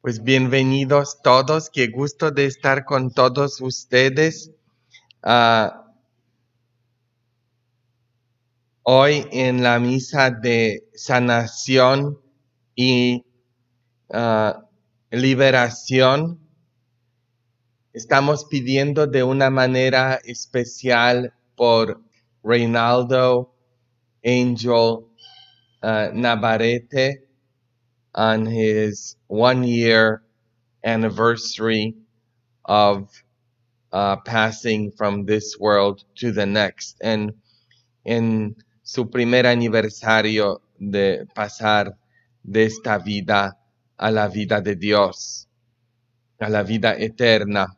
Pues bienvenidos todos, qué gusto de estar con todos ustedes ah, hoy en la misa de sanación y ah, liberación Estamos pidiendo de una manera especial por Reinaldo, Angel uh, Navarrete on his one year anniversary of uh, passing from this world to the next. And en su primer aniversario de pasar de esta vida a la vida de Dios, a la vida eterna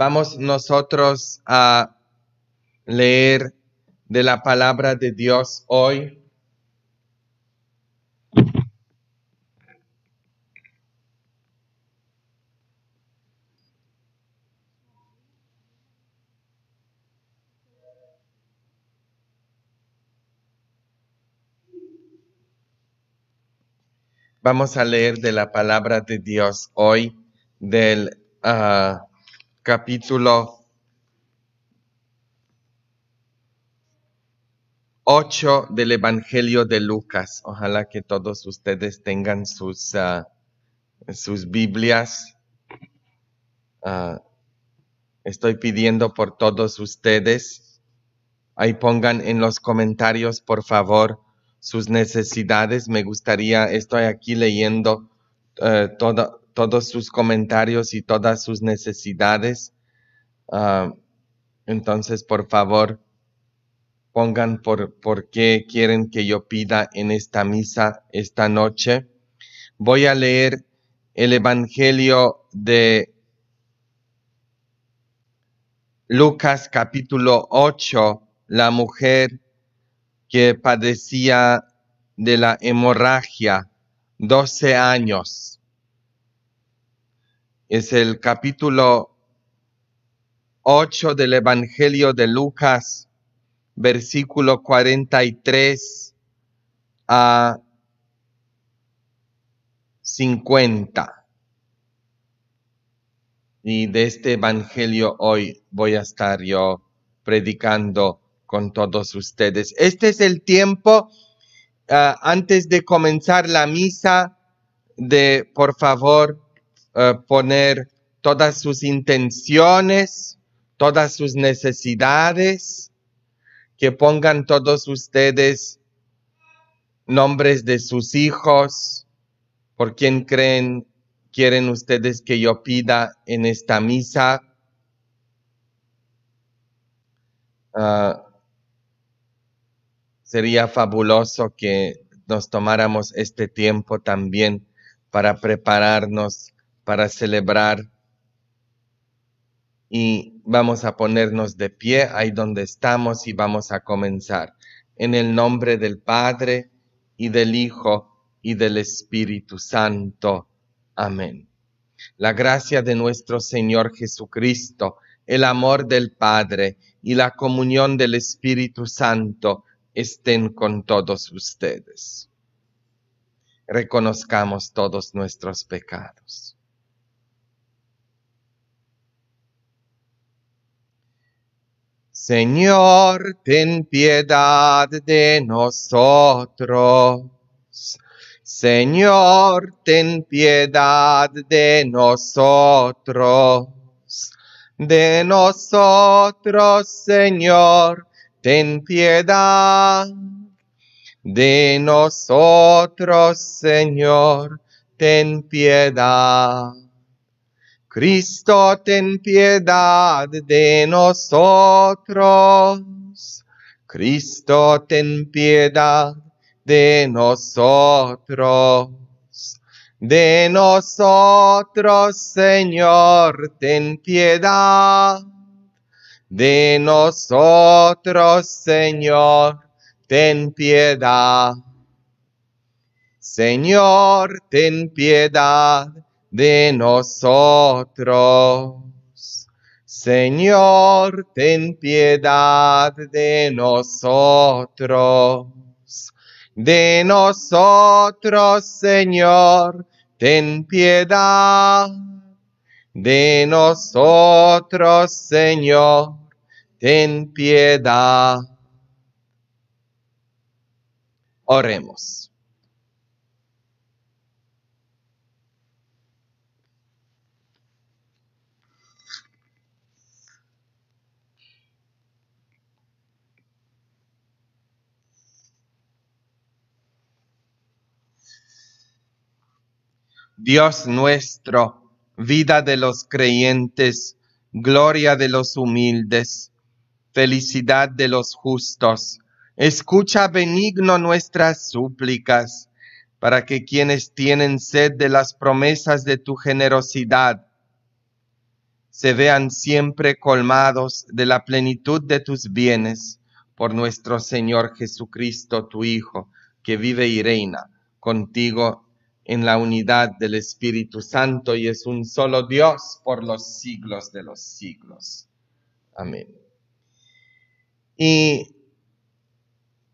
vamos nosotros a leer de la palabra de Dios hoy. Vamos a leer de la palabra de Dios hoy del ah, capítulo 8 del Evangelio de Lucas. Ojalá que todos ustedes tengan sus, ah, sus Biblias. Ah, estoy pidiendo por todos ustedes. Ahí pongan en los comentarios, por favor, sus necesidades. Me gustaría, estoy aquí leyendo eh, todo todos sus comentarios y todas sus necesidades. Ah, entonces, por favor, pongan por, por qué quieren que yo pida en esta misa esta noche. Voy a leer el Evangelio de Lucas capítulo 8, la mujer que padecía de la hemorragia 12 años. Es el capítulo 8 del Evangelio de Lucas, versículo 43 a 50. Y de este Evangelio hoy voy a estar yo predicando con todos ustedes. Este es el tiempo ah, antes de comenzar la misa de, por favor, eh, poner todas sus intenciones, todas sus necesidades, que pongan todos ustedes nombres de sus hijos, por quien creen, quieren ustedes que yo pida en esta misa. Ah, sería fabuloso que nos tomáramos este tiempo también para prepararnos para celebrar y vamos a ponernos de pie ahí donde estamos y vamos a comenzar. En el nombre del Padre y del Hijo y del Espíritu Santo. Amén. La gracia de nuestro Señor Jesucristo, el amor del Padre y la comunión del Espíritu Santo estén con todos ustedes. Reconozcamos todos nuestros pecados. Señor, ten piedad de nosotros. Señor, ten piedad de nosotros. De nosotros, Señor, ten piedad. De nosotros, Señor, ten piedad. Cristo, ten piedad de nosotros. Cristo, ten piedad de nosotros. De nosotros, Señor, ten piedad. De nosotros, Señor, ten piedad. Señor, ten piedad de nosotros. Señor, ten piedad de nosotros. De nosotros, Señor, ten piedad. De nosotros, Señor, ten piedad. Oremos. Dios nuestro, vida de los creyentes, gloria de los humildes, felicidad de los justos. Escucha benigno nuestras súplicas, para que quienes tienen sed de las promesas de tu generosidad se vean siempre colmados de la plenitud de tus bienes por nuestro Señor Jesucristo, tu Hijo, que vive y reina contigo en la unidad del Espíritu Santo y es un solo Dios por los siglos de los siglos. Amén. Y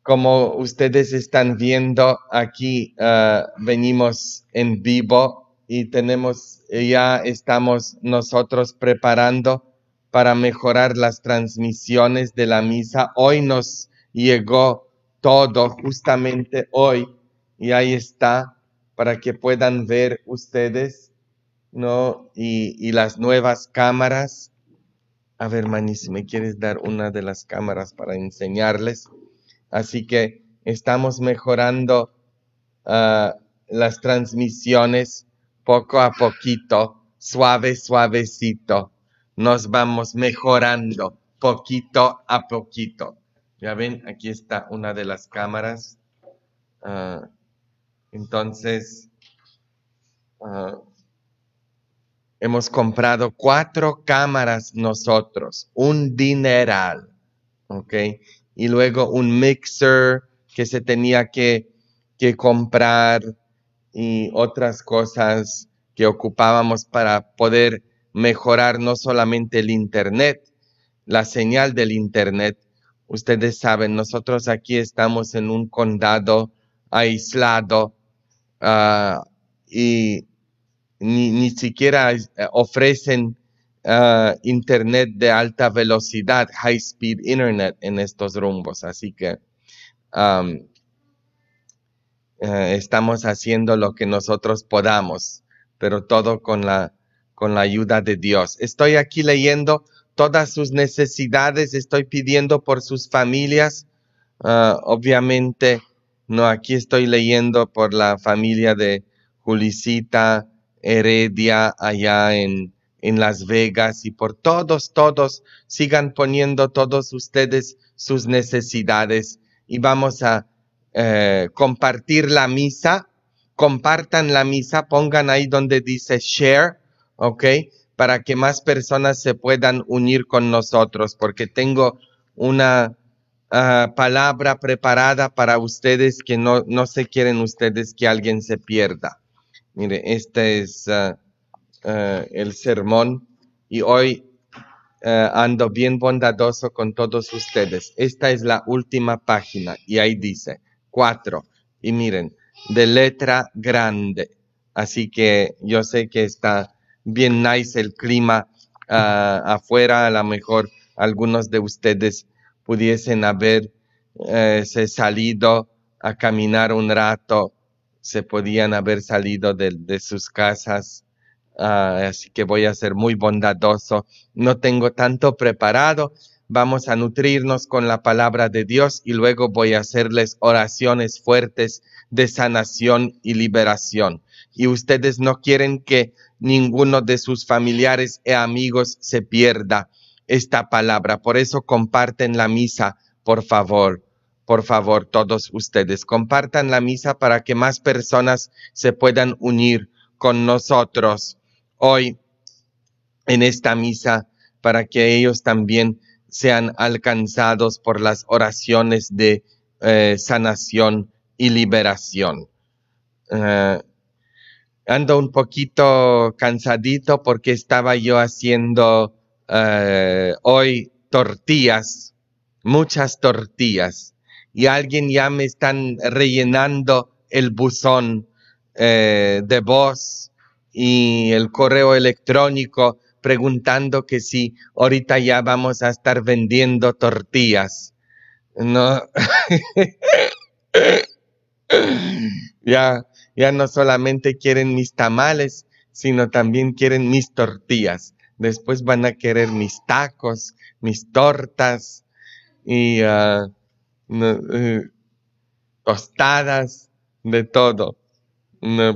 como ustedes están viendo aquí, eh, venimos en vivo y tenemos, eh, ya estamos nosotros preparando para mejorar las transmisiones de la misa. Hoy nos llegó todo, justamente hoy, y ahí está para que puedan ver ustedes, ¿no? Y, las nuevas cámaras. A ver, Mani, si me quieres dar una de las cámaras para enseñarles. Así que estamos mejorando ah, las transmisiones poco a poquito, suave, suavecito. Nos vamos mejorando poquito a poquito. Ya ven, aquí está una de las cámaras. Ah, entonces, ah, hemos comprado cuatro cámaras nosotros, un dineral, ¿ok? Y luego un mixer que se tenía que comprar y otras cosas que ocupábamos para poder mejorar no solamente el Internet, la señal del Internet. Ustedes saben, nosotros aquí estamos en un condado aislado Ah, y ni, ni, siquiera eh, ofrecen ah, internet de alta velocidad, high speed internet en estos rumbos. Así que eh, estamos haciendo lo que nosotros podamos, pero todo con la, ayuda de Dios. Estoy aquí leyendo todas sus necesidades, estoy pidiendo por sus familias, ah, obviamente no, aquí estoy leyendo por la familia de Julicita Heredia allá en, en Las Vegas y por todos, todos, sigan poniendo todos ustedes sus necesidades y vamos a eh, compartir la misa. Compartan la misa, pongan ahí donde dice share, ¿ok? Para que más personas se puedan unir con nosotros, porque tengo una Ah, palabra preparada para ustedes que no, no se quieren ustedes que alguien se pierda. Mire, este es ah, ah, el sermón y hoy ando bien bondadoso con todos ustedes. Esta es la última página y ahí dice cuatro. Y miren, de letra grande. Así que yo sé que está bien nice el clima afuera, a lo mejor algunos de ustedes pudiesen haber eh, salido a caminar un rato, se podían haber salido de, sus casas. Ah, así que voy a ser muy bondadoso. No tengo tanto preparado. Vamos a nutrirnos con la palabra de Dios y luego voy a hacerles oraciones fuertes de sanación y liberación. Y ustedes no quieren que ninguno de sus familiares e amigos se pierda esta palabra. Por eso comparten la misa, por favor. Por favor, todos ustedes, compartan la misa para que más personas se puedan unir con nosotros hoy en esta misa, para que ellos también sean alcanzados por las oraciones de eh, sanación y liberación. Eh, ando un poquito cansadito porque estaba yo haciendo eh, hoy tortillas, muchas tortillas, y alguien ya me están rellenando el buzón eh, de voz y el correo electrónico preguntando que si ahorita ya vamos a estar vendiendo tortillas. No. ya, ya no solamente quieren mis tamales, sino también quieren mis tortillas después van a querer mis tacos, mis tortas y ah, eh, tostadas, de todo.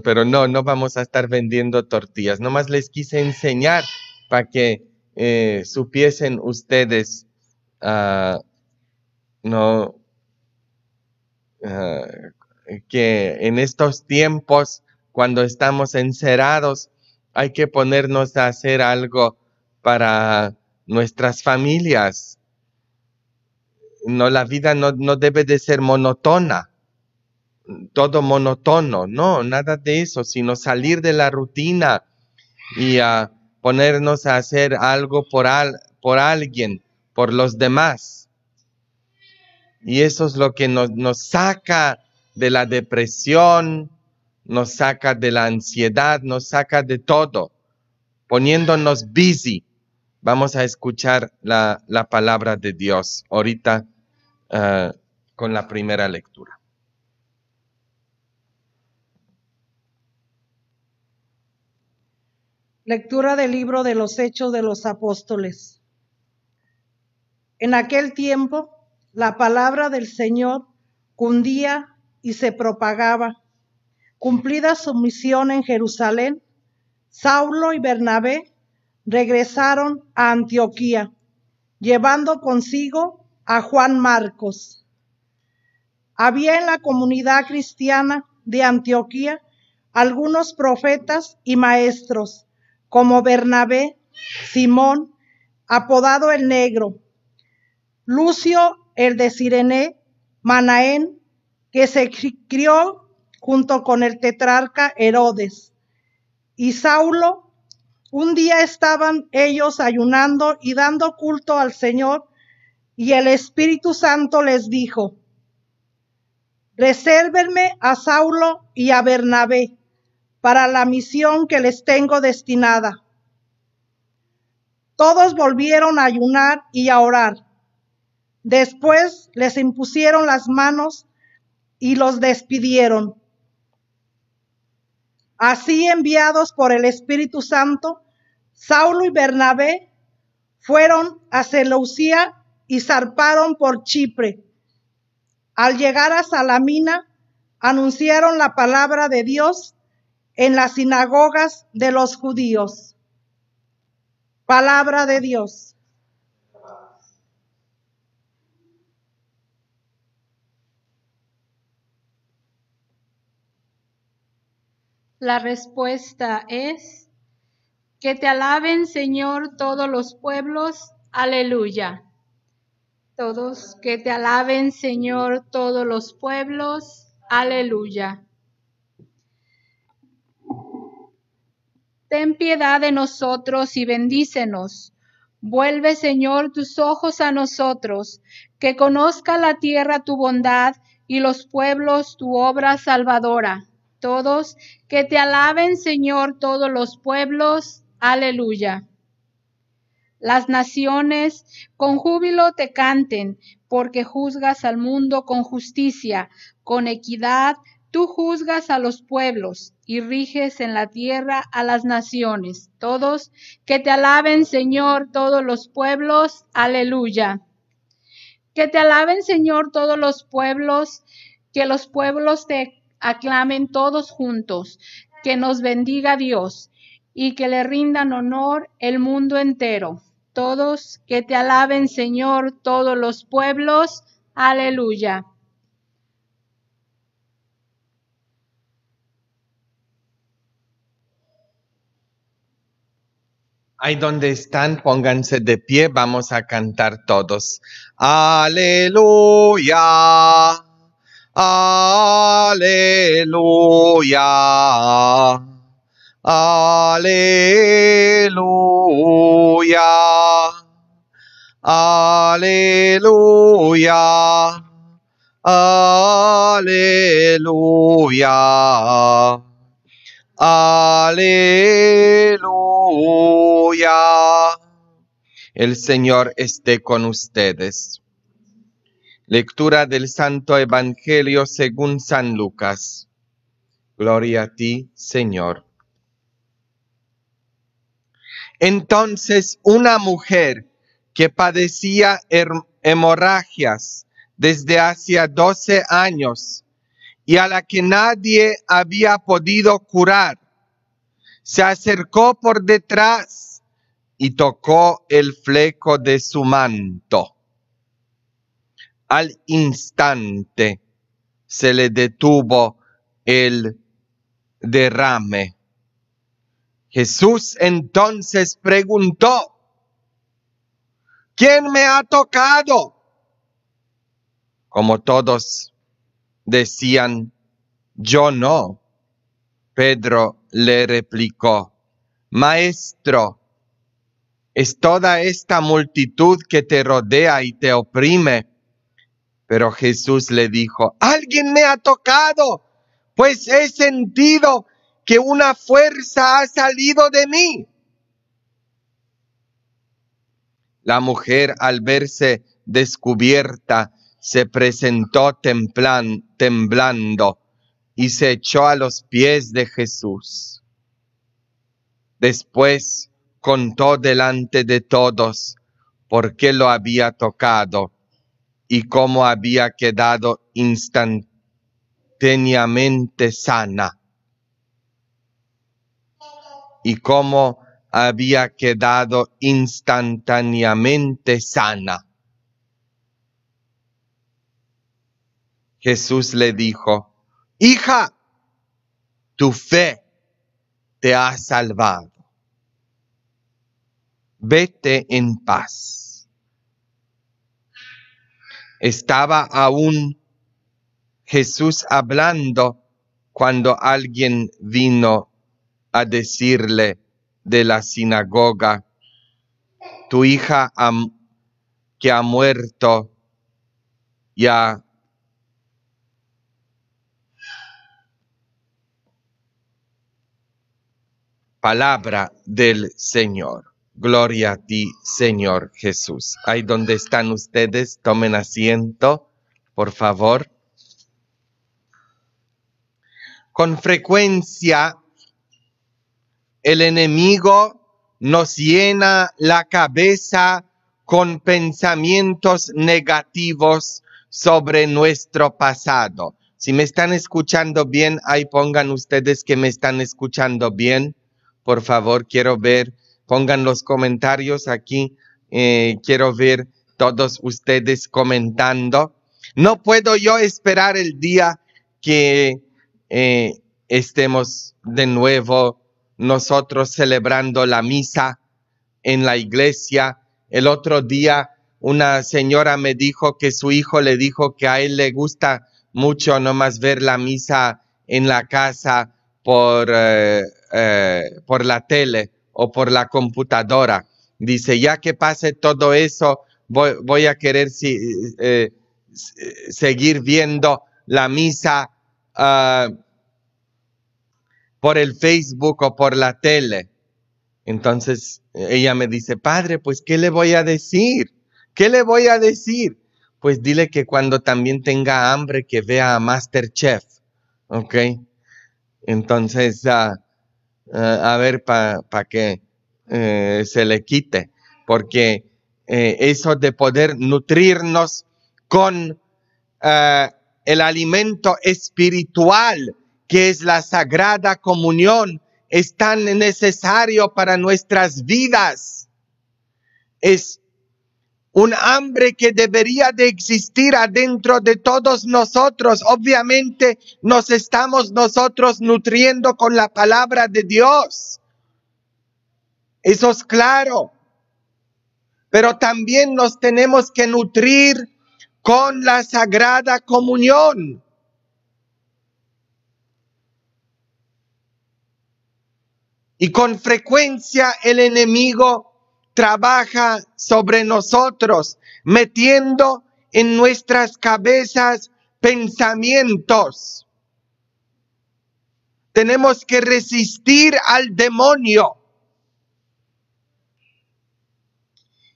pero no, no vamos a estar vendiendo tortillas. Nomás les quise enseñar para que eh, supiesen ustedes, ah, no, ah, que en estos tiempos, cuando estamos encerrados, hay que ponernos a hacer algo para nuestras familias. No, la vida no, debe de ser monótona, todo monotono, no, nada de eso, sino salir de la rutina y ponernos a hacer algo por, por alguien, por los demás. Y eso es lo que nos, nos saca de la depresión, nos saca de la ansiedad, nos saca de todo, poniéndonos busy. Vamos a escuchar la, palabra de Dios ahorita eh, con la primera lectura. Lectura del libro de los Hechos de los Apóstoles. En aquel tiempo, la palabra del Señor cundía y se propagaba Cumplida su misión en Jerusalén, Saulo y Bernabé regresaron a Antioquía, llevando consigo a Juan Marcos. Había en la comunidad cristiana de Antioquía algunos profetas y maestros, como Bernabé, Simón, apodado el Negro, Lucio el de Sirené, Manaén, que se crió junto con el tetrarca Herodes y Saulo. Un día estaban ellos ayunando y dando culto al Señor y el Espíritu Santo les dijo, resérvenme a Saulo y a Bernabé para la misión que les tengo destinada. Todos volvieron a ayunar y a orar. Después les impusieron las manos y los despidieron. Así enviados por el Espíritu Santo, Saulo y Bernabé fueron a Seleucía y zarparon por Chipre. Al llegar a Salamina, anunciaron la palabra de Dios en las sinagogas de los judíos. Palabra de Dios. La respuesta es, que te alaben, Señor, todos los pueblos. Aleluya. Todos, que te alaben, Señor, todos los pueblos. Aleluya. Ten piedad de nosotros y bendícenos. Vuelve, Señor, tus ojos a nosotros, que conozca la tierra tu bondad y los pueblos tu obra salvadora todos, que te alaben, Señor, todos los pueblos. Aleluya. Las naciones con júbilo te canten, porque juzgas al mundo con justicia, con equidad, tú juzgas a los pueblos y riges en la tierra a las naciones. Todos, que te alaben, Señor, todos los pueblos. Aleluya. Que te alaben, Señor, todos los pueblos, que los pueblos te aclamen todos juntos, que nos bendiga Dios y que le rindan honor el mundo entero. Todos que te alaben, Señor, todos los pueblos. Aleluya. Ahí donde están, pónganse de pie, vamos a cantar todos. Aleluya. Aleluya. Aleluya. Aleluya. Aleluya. Aleluya. El Señor esté con ustedes. Lectura del Santo Evangelio según San Lucas. Gloria a ti, Señor. Entonces una mujer que padecía hemorragias desde hacía doce años y a la que nadie había podido curar, se acercó por detrás y tocó el fleco de su manto al instante se le detuvo el derrame. Jesús entonces preguntó, ¿quién me ha tocado? Como todos decían, yo no. Pedro le replicó, Maestro, es toda esta multitud que te rodea y te oprime pero Jesús le dijo, alguien me ha tocado, pues he sentido que una fuerza ha salido de mí. La mujer al verse descubierta se presentó temblando y se echó a los pies de Jesús. Después contó delante de todos por qué lo había tocado y cómo había quedado instantáneamente sana y cómo había quedado instantáneamente sana. Jesús le dijo, hija, tu fe te ha salvado. Vete en paz. Estaba aún Jesús hablando cuando alguien vino a decirle de la sinagoga, tu hija que ha muerto ya palabra del Señor. Gloria a ti, Señor Jesús. Ahí donde están ustedes, tomen asiento, por favor. Con frecuencia, el enemigo nos llena la cabeza con pensamientos negativos sobre nuestro pasado. Si me están escuchando bien, ahí pongan ustedes que me están escuchando bien. Por favor, quiero ver Pongan los comentarios aquí. Eh, quiero ver todos ustedes comentando. No puedo yo esperar el día que eh, estemos de nuevo nosotros celebrando la misa en la iglesia. El otro día una señora me dijo que su hijo le dijo que a él le gusta mucho nomás ver la misa en la casa por, eh, por la tele o por la computadora. Dice, ya que pase todo eso, voy, a querer eh, seguir viendo la misa ah, por el Facebook o por la tele. Entonces ella me dice, padre, pues ¿qué le voy a decir? ¿Qué le voy a decir? Pues dile que cuando también tenga hambre que vea a Masterchef, ¿ok? Entonces, ah, eh, a ver para pa que eh, se le quite, porque eh, eso de poder nutrirnos con el alimento espiritual, que es la sagrada comunión, es tan necesario para nuestras vidas. Es un hambre que debería de existir adentro de todos nosotros. Obviamente nos estamos nosotros nutriendo con la palabra de Dios. Eso es claro. Pero también nos tenemos que nutrir con la sagrada comunión. Y con frecuencia el enemigo trabaja sobre nosotros, metiendo en nuestras cabezas pensamientos. Tenemos que resistir al demonio.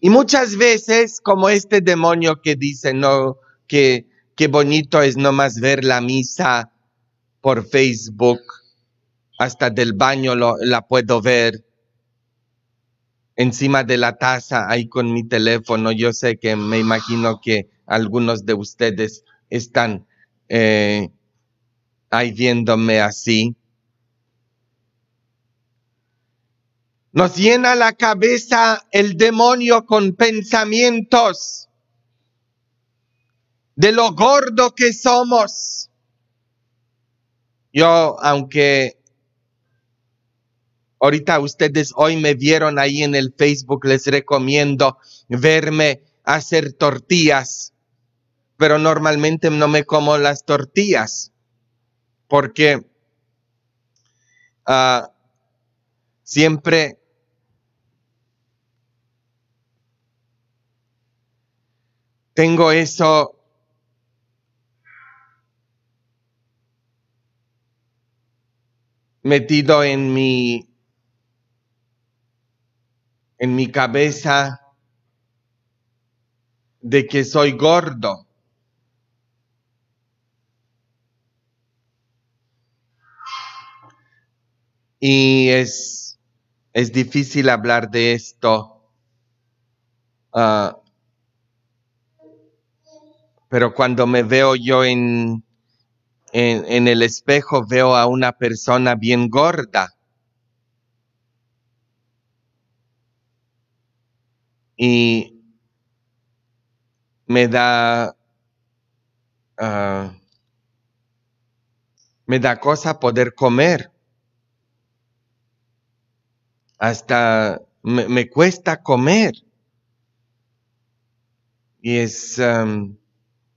Y muchas veces, como este demonio que dice, no, que, bonito es más ver la misa por Facebook, hasta del baño la puedo ver encima de la taza ahí con mi teléfono. Yo sé que me imagino que algunos de ustedes están eh, ahí viéndome así. Nos llena la cabeza el demonio con pensamientos de lo gordo que somos. Yo, aunque Ahorita ustedes hoy me vieron ahí en el Facebook, les recomiendo verme hacer tortillas, pero normalmente no me como las tortillas porque ah, siempre tengo eso metido en mi en mi cabeza de que soy gordo. Y es, es difícil hablar de esto, ah, pero cuando me veo yo en, en el espejo, veo a una persona bien gorda. y me da, ah, me da cosa poder comer. Hasta me, me cuesta comer. Y es,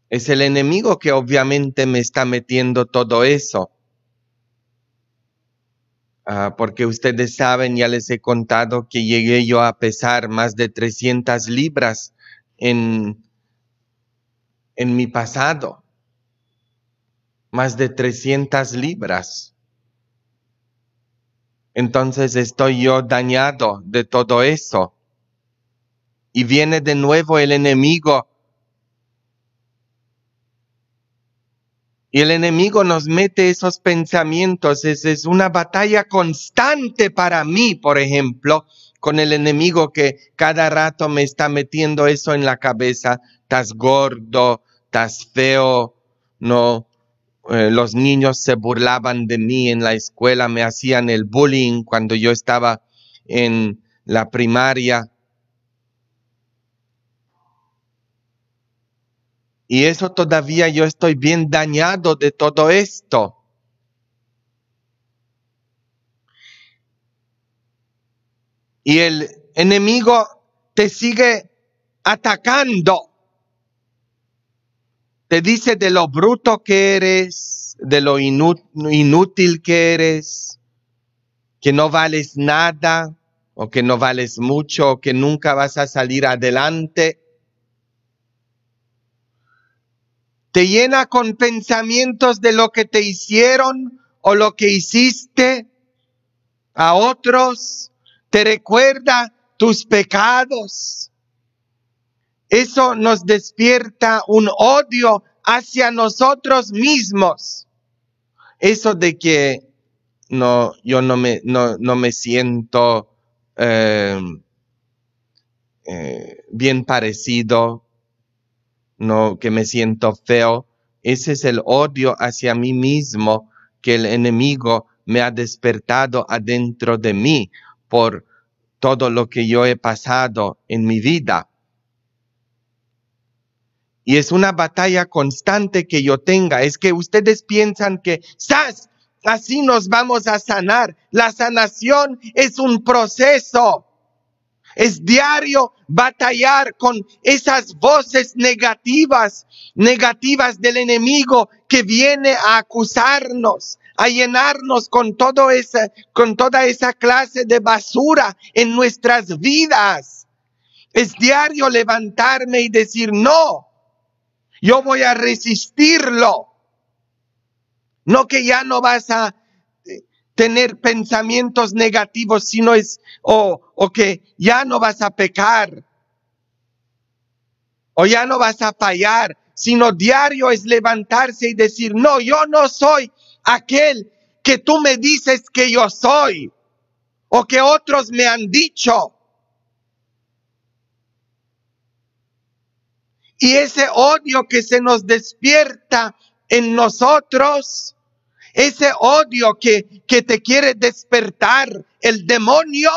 es el enemigo que obviamente me está metiendo todo eso. Ah, porque ustedes saben, ya les he contado que llegué yo a pesar más de 300 libras en, en mi pasado. Más de 300 libras. Entonces estoy yo dañado de todo eso. Y viene de nuevo el enemigo Y el enemigo nos mete esos pensamientos. Es, es una batalla constante para mí, por ejemplo, con el enemigo que cada rato me está metiendo eso en la cabeza. Estás gordo, estás feo, no. Eh, los niños se burlaban de mí en la escuela, me hacían el bullying cuando yo estaba en la primaria. Y eso todavía yo estoy bien dañado de todo esto. Y el enemigo te sigue atacando. Te dice de lo bruto que eres, de lo inútil que eres, que no vales nada o que no vales mucho o que nunca vas a salir adelante. te llena con pensamientos de lo que te hicieron o lo que hiciste a otros, te recuerda tus pecados. Eso nos despierta un odio hacia nosotros mismos. Eso de que no, yo no me, no, no me siento eh, eh, bien parecido no, que me siento feo. Ese es el odio hacia mí mismo que el enemigo me ha despertado adentro de mí por todo lo que yo he pasado en mi vida. Y es una batalla constante que yo tenga. Es que ustedes piensan que, ¡sas! Así nos vamos a sanar. La sanación es un proceso es diario batallar con esas voces negativas, negativas del enemigo que viene a acusarnos, a llenarnos con, todo esa, con toda esa clase de basura en nuestras vidas. Es diario levantarme y decir, no, yo voy a resistirlo. No que ya no vas a tener pensamientos negativos, sino es, o, o que ya no vas a pecar, o ya no vas a fallar, sino diario es levantarse y decir, no, yo no soy aquel que tú me dices que yo soy, o que otros me han dicho. Y ese odio que se nos despierta en nosotros, ese odio que, que te quiere despertar el demonio,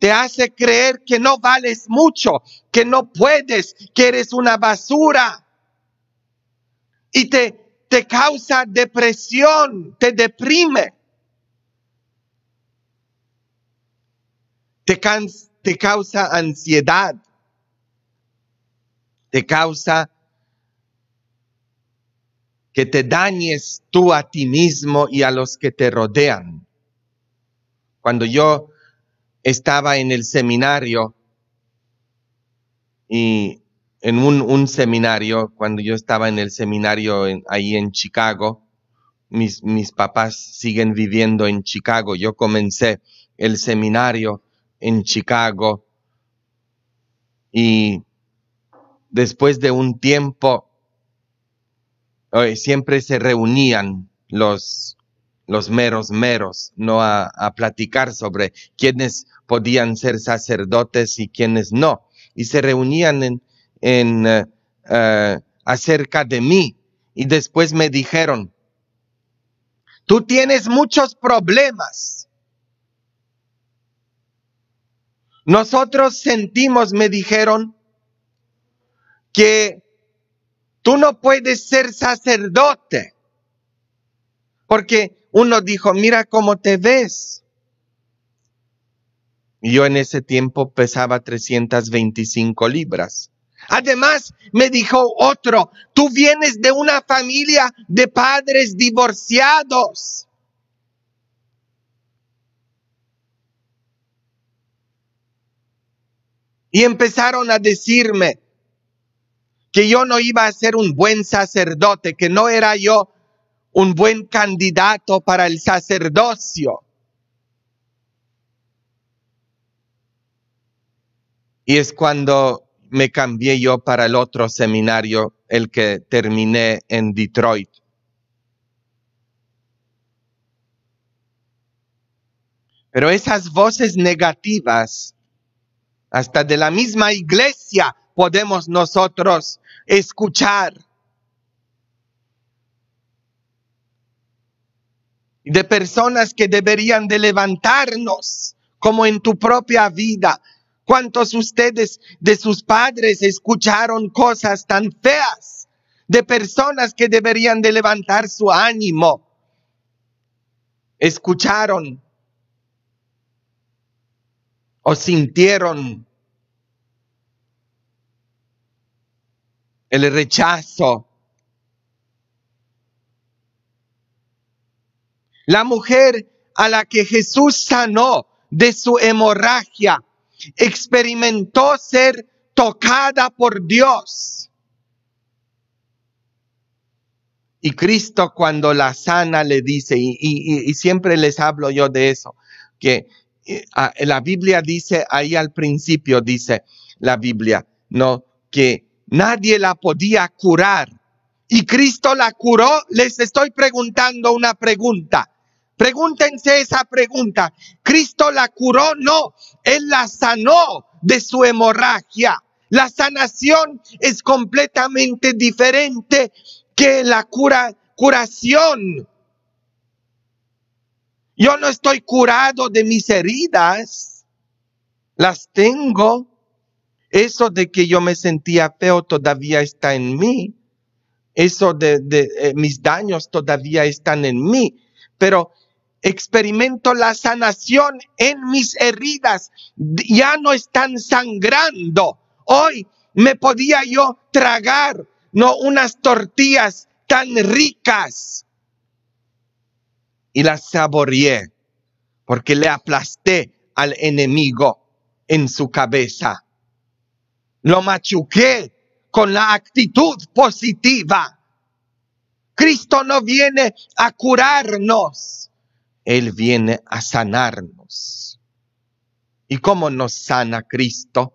te hace creer que no vales mucho, que no puedes, que eres una basura. Y te, te causa depresión, te deprime. Te, te causa ansiedad, te causa que te dañes tú a ti mismo y a los que te rodean. Cuando yo estaba en el seminario y en un, seminario, cuando yo estaba en el seminario ahí en Chicago, mis, mis papás siguen viviendo en Chicago. Yo comencé el seminario en Chicago y después de un tiempo siempre se reunían los, los meros meros, ¿no? A, a, platicar sobre quiénes podían ser sacerdotes y quiénes no. Y se reunían en, en eh, eh, acerca de mí. Y después me dijeron, tú tienes muchos problemas. Nosotros sentimos, me dijeron, que tú no puedes ser sacerdote. Porque uno dijo, mira cómo te ves. Yo en ese tiempo pesaba 325 libras. Además, me dijo otro, tú vienes de una familia de padres divorciados. Y empezaron a decirme, que yo no iba a ser un buen sacerdote, que no era yo un buen candidato para el sacerdocio. Y es cuando me cambié yo para el otro seminario, el que terminé en Detroit. Pero esas voces negativas, hasta de la misma iglesia, podemos nosotros escuchar. De personas que deberían de levantarnos, como en tu propia vida. ¿Cuántos ustedes de sus padres escucharon cosas tan feas? De personas que deberían de levantar su ánimo. Escucharon o sintieron el rechazo. La mujer a la que Jesús sanó de su hemorragia experimentó ser tocada por Dios. Y Cristo cuando la sana le dice, y, y siempre les hablo yo de eso, que eh, la Biblia dice, ahí al principio dice la Biblia, ¿no? Que Nadie la podía curar. Y Cristo la curó. Les estoy preguntando una pregunta. Pregúntense esa pregunta. ¿Cristo la curó? No, Él la sanó de su hemorragia. La sanación es completamente diferente que la curación. Yo no estoy curado de mis heridas. Las tengo. Eso de que yo me sentía feo todavía está en mí. Eso de, eh, mis daños todavía están en mí. Pero experimento la sanación en mis heridas. Ya no están sangrando. Hoy me podía yo tragar, no unas tortillas tan ricas. Y las saboreé porque le aplasté al enemigo en su cabeza. Lo machuqué con la actitud positiva. Cristo no viene a curarnos, Él viene a sanarnos. ¿Y cómo nos sana Cristo?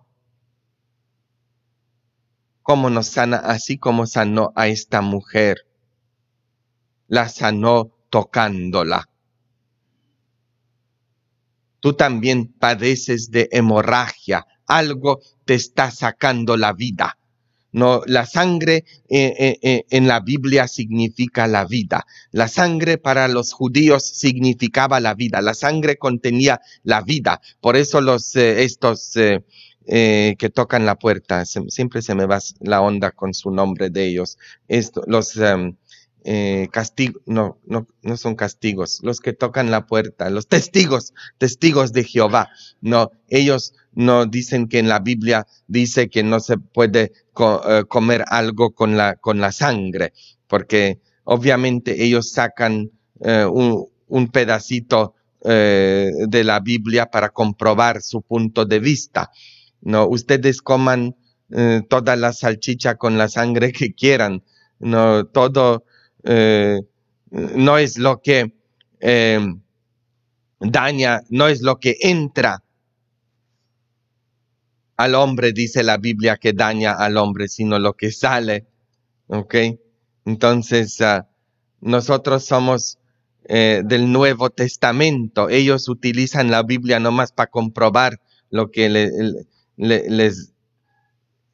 ¿Cómo nos sana así como sanó a esta mujer? La sanó tocándola. Tú también padeces de hemorragia, algo te está sacando la vida. No, la sangre eh, eh, eh, en la Biblia significa la vida. La sangre para los judíos significaba la vida. La sangre contenía la vida. Por eso los estos que tocan la puerta, siempre se me va la onda con su nombre de ellos. los em, castigos, no, no, no son castigos, los que tocan la puerta, los testigos, testigos de Jehová, no, ellos no dicen que en la Biblia dice que no se puede eh, comer algo con la, con la sangre, porque obviamente ellos sacan eh, un, pedacito eh, de la Biblia para comprobar su punto de vista. No, ustedes coman toda la salchicha con la sangre que quieran. No, todo no es lo que daña, no es lo que entra al hombre, dice la Biblia, que daña al hombre, sino lo que sale. ¿Ok? Entonces, ah, nosotros somos eh, del Nuevo Testamento. Ellos utilizan la Biblia más para comprobar lo que les,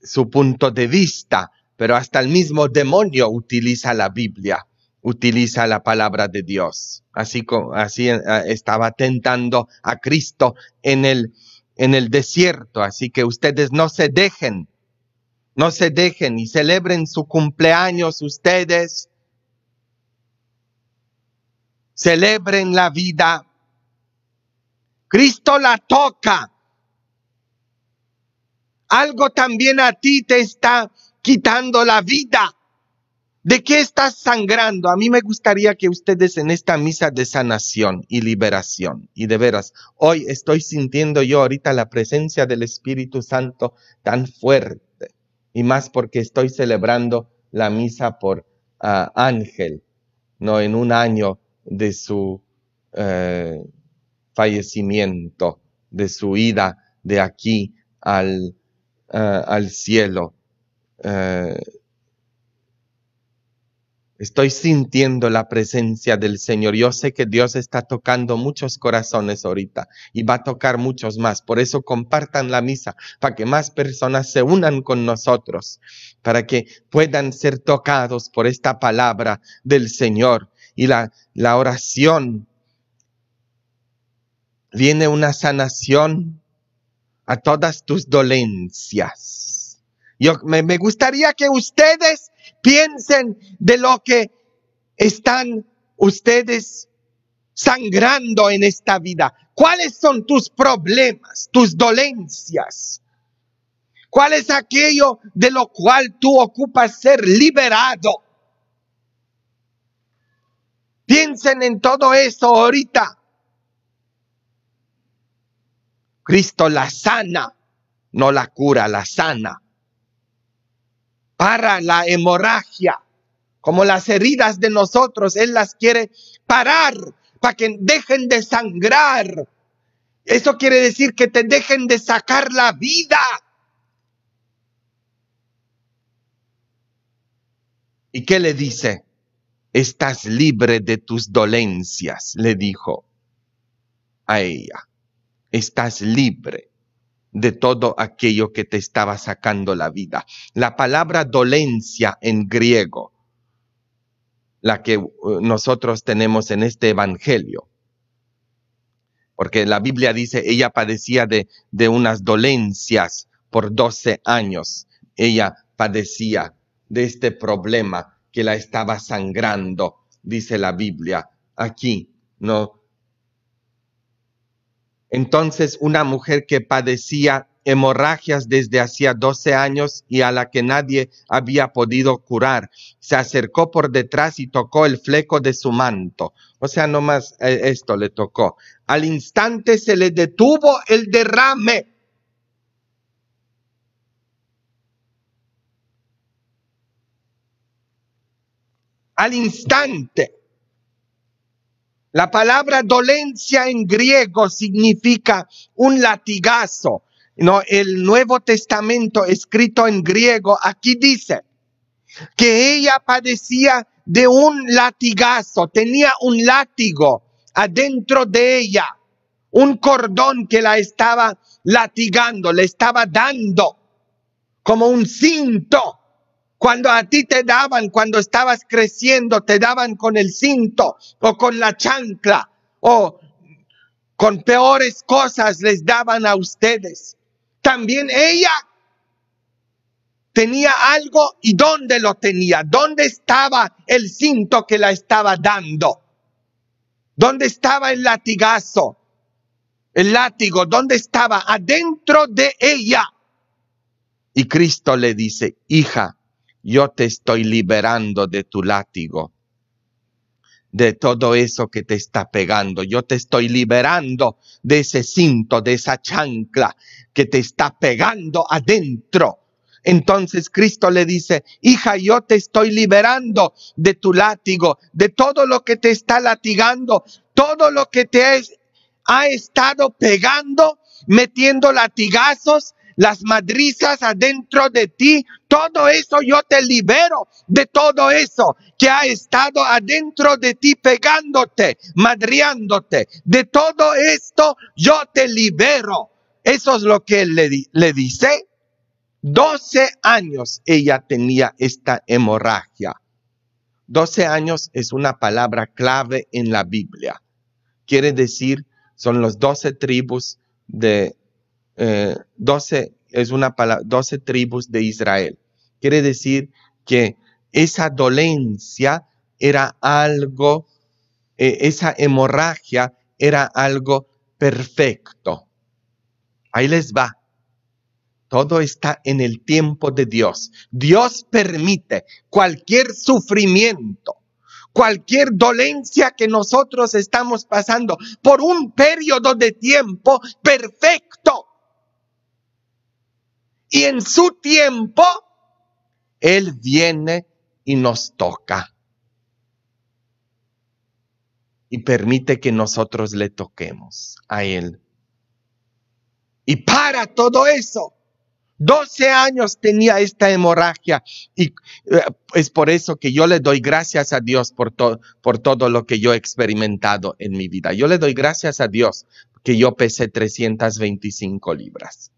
su punto de vista, pero hasta el mismo demonio utiliza la Biblia, utiliza la palabra de Dios. Así, como, así ah, estaba tentando a Cristo en el en el desierto. Así que ustedes no se dejen, no se dejen y celebren su cumpleaños ustedes. Celebren la vida. Cristo la toca. Algo también a ti te está quitando la vida. ¿De qué estás sangrando? A mí me gustaría que ustedes en esta misa de sanación y liberación, y de veras, hoy estoy sintiendo yo ahorita la presencia del Espíritu Santo tan fuerte, y más porque estoy celebrando la misa por ah, Ángel, ¿no? En un año de su eh, fallecimiento, de su ida de aquí al, ah, al cielo. Eh, Estoy sintiendo la presencia del Señor. Yo sé que Dios está tocando muchos corazones ahorita y va a tocar muchos más. Por eso compartan la misa, para que más personas se unan con nosotros, para que puedan ser tocados por esta palabra del Señor. Y la, la oración, viene una sanación a todas tus dolencias. Yo, me, me gustaría que ustedes Piensen de lo que están ustedes sangrando en esta vida. ¿Cuáles son tus problemas, tus dolencias? ¿Cuál es aquello de lo cual tú ocupas ser liberado? Piensen en todo eso ahorita. Cristo la sana, no la cura, la sana para la hemorragia, como las heridas de nosotros, Él las quiere parar para que dejen de sangrar. Eso quiere decir que te dejen de sacar la vida. ¿Y qué le dice? Estás libre de tus dolencias, le dijo a ella. Estás libre de todo aquello que te estaba sacando la vida. La palabra dolencia en griego, la que uh, nosotros tenemos en este Evangelio, porque la Biblia dice, ella padecía de, de unas dolencias por 12 años, ella padecía de este problema que la estaba sangrando, dice la Biblia. Aquí no entonces una mujer que padecía hemorragias desde hacía 12 años y a la que nadie había podido curar. Se acercó por detrás y tocó el fleco de su manto. O sea, nomás eh, esto le tocó. Al instante se le detuvo el derrame. Al instante. La palabra dolencia en griego significa un latigazo. No, el Nuevo Testamento escrito en griego aquí dice que ella padecía de un latigazo, tenía un látigo adentro de ella, un cordón que la estaba latigando, le estaba dando como un cinto cuando a ti te daban, cuando estabas creciendo, te daban con el cinto o con la chancla o con peores cosas les daban a ustedes. También ella tenía algo y dónde lo tenía, dónde estaba el cinto que la estaba dando, dónde estaba el latigazo, el látigo, dónde estaba adentro de ella. Y Cristo le dice, hija, yo te estoy liberando de tu látigo, de todo eso que te está pegando. Yo te estoy liberando de ese cinto, de esa chancla que te está pegando adentro. Entonces Cristo le dice, hija, yo te estoy liberando de tu látigo, de todo lo que te está latigando, todo lo que te ha estado pegando, metiendo latigazos, las madrizas adentro de ti, todo eso yo te libero de todo eso que ha estado adentro de ti pegándote, madriándote. De todo esto yo te libero. Eso es lo que le, le dice. 12 años ella tenía esta hemorragia. Doce años es una palabra clave en la Biblia. Quiere decir, son los 12 tribus de 12, eh, es una palabra, 12 tribus de Israel. Quiere decir que esa dolencia era algo, eh, esa hemorragia era algo perfecto. Ahí les va. Todo está en el tiempo de Dios. Dios permite cualquier sufrimiento, cualquier dolencia que nosotros estamos pasando por un periodo de tiempo perfecto y en su tiempo Él viene y nos toca. Y permite que nosotros le toquemos a Él. Y para todo eso, 12 años tenía esta hemorragia y eh, es por eso que yo le doy gracias a Dios por, todo por todo lo que yo he experimentado en mi vida. Yo le doy gracias a Dios que yo pesé 325 libras.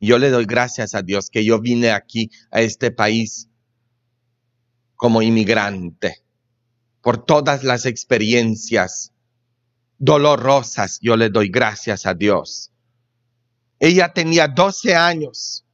Yo le doy gracias a Dios que yo vine aquí a este país como inmigrante, por todas las experiencias dolorosas, yo le doy gracias a Dios. Ella tenía 12 años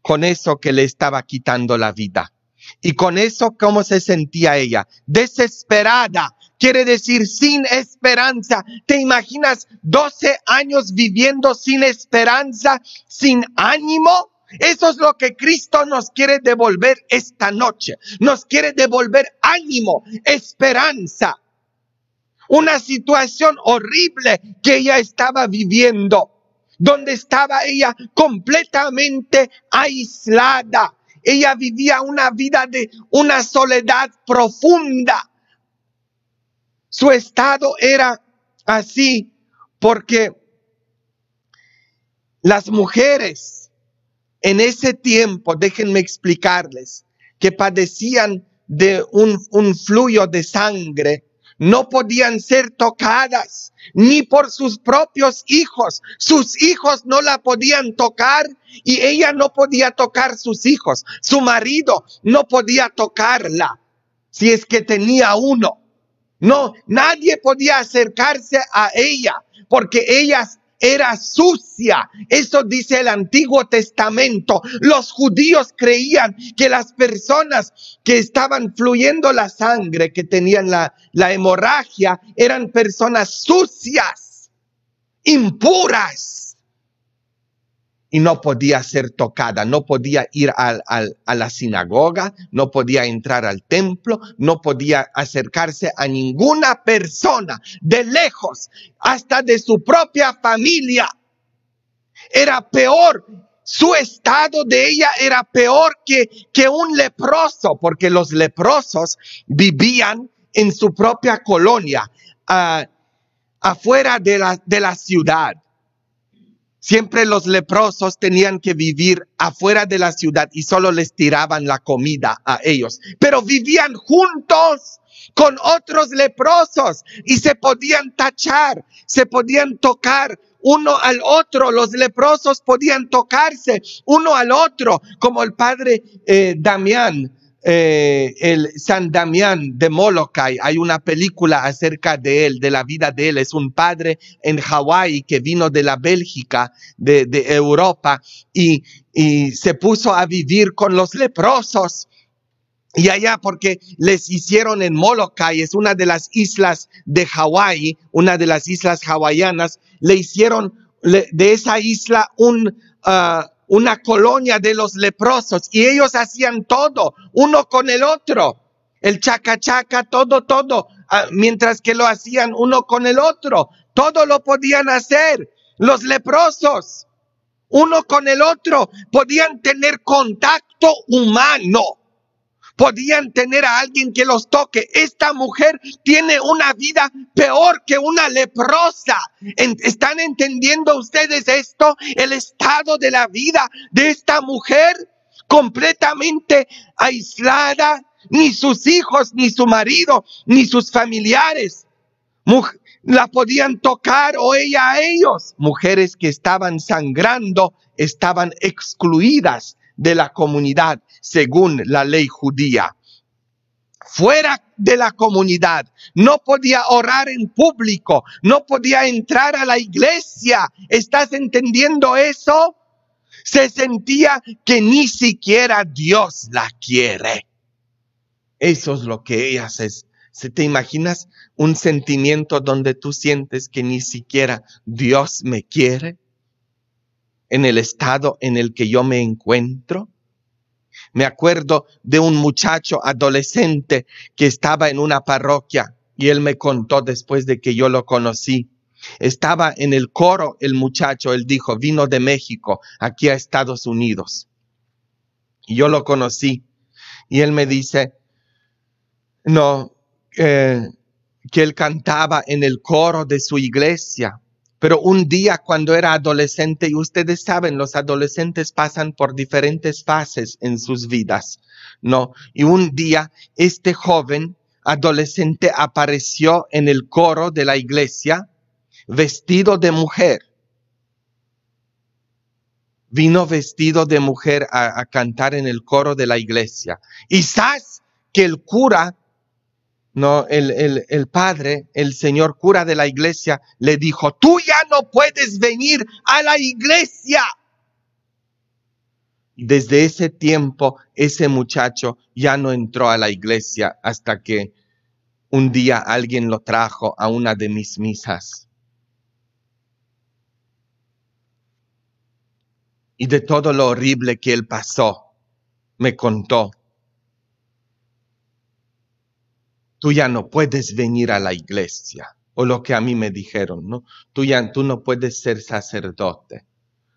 con eso que le estaba quitando la vida. Y con eso, ¿cómo se sentía ella? Desesperada, quiere decir sin esperanza. ¿Te imaginas 12 años viviendo sin esperanza, sin ánimo? Eso es lo que Cristo nos quiere devolver esta noche. Nos quiere devolver ánimo, esperanza. Una situación horrible que ella estaba viviendo, donde estaba ella completamente aislada. Ella vivía una vida de una soledad profunda su estado era así porque las mujeres en ese tiempo, déjenme explicarles, que padecían de un, un fluyo de sangre, no podían ser tocadas ni por sus propios hijos. Sus hijos no la podían tocar y ella no podía tocar sus hijos. Su marido no podía tocarla si es que tenía uno. No, nadie podía acercarse a ella porque ella era sucia. Eso dice el Antiguo Testamento. Los judíos creían que las personas que estaban fluyendo la sangre, que tenían la, la hemorragia, eran personas sucias, impuras y no podía ser tocada, no podía ir al, al, a la sinagoga, no podía entrar al templo, no podía acercarse a ninguna persona de lejos, hasta de su propia familia. Era peor, su estado de ella era peor que, que un leproso, porque los leprosos vivían en su propia colonia, ah, afuera de la, de la ciudad Siempre los leprosos tenían que vivir afuera de la ciudad y solo les tiraban la comida a ellos, pero vivían juntos con otros leprosos y se podían tachar, se podían tocar uno al otro, los leprosos podían tocarse uno al otro, como el padre eh, Damián eh, el San Damián de Molokai, hay una película acerca de él, de la vida de él. Es un padre en Hawái que vino de la Bélgica, de, Europa, y, se puso a vivir con los leprosos. Y allá porque les hicieron en Molokai, es una de las islas de Hawái, una de las islas hawaianas, le hicieron de esa isla un... Ah, una colonia de los leprosos y ellos hacían todo, uno con el otro, el chaca chaca, todo, todo, ah, mientras que lo hacían uno con el otro, todo lo podían hacer los leprosos, uno con el otro, podían tener contacto humano podían tener a alguien que los toque. Esta mujer tiene una vida peor que una leprosa. ¿Están entendiendo ustedes esto? El estado de la vida de esta mujer completamente aislada, ni sus hijos, ni su marido, ni sus familiares la podían tocar o ella a ellos. Mujeres que estaban sangrando estaban excluidas de la comunidad según la ley judía. Fuera de la comunidad, no podía orar en público, no podía entrar a la iglesia. ¿Estás entendiendo eso? Se sentía que ni siquiera Dios la quiere. Eso es lo que ella hace. se te imaginas un sentimiento donde tú sientes que ni siquiera Dios me quiere en el estado en el que yo me encuentro. Me acuerdo de un muchacho adolescente que estaba en una parroquia y él me contó después de que yo lo conocí. Estaba en el coro el muchacho, él dijo, vino de México aquí a Estados Unidos. Y yo lo conocí y él me dice, no, eh, que él cantaba en el coro de su iglesia pero un día cuando era adolescente, y ustedes saben, los adolescentes pasan por diferentes fases en sus vidas, ¿no? Y un día este joven adolescente apareció en el coro de la iglesia vestido de mujer. Vino vestido de mujer a, cantar en el coro de la iglesia. Quizás que el cura no, el, el, padre, el señor cura de la iglesia, le dijo, tú ya no puedes venir a la iglesia. Desde ese tiempo, ese muchacho ya no entró a la iglesia hasta que un día alguien lo trajo a una de mis misas. Y de todo lo horrible que él pasó, me contó tú ya no puedes venir a la iglesia. O lo que a mí me dijeron, ¿no? Tú ya tú no puedes ser sacerdote.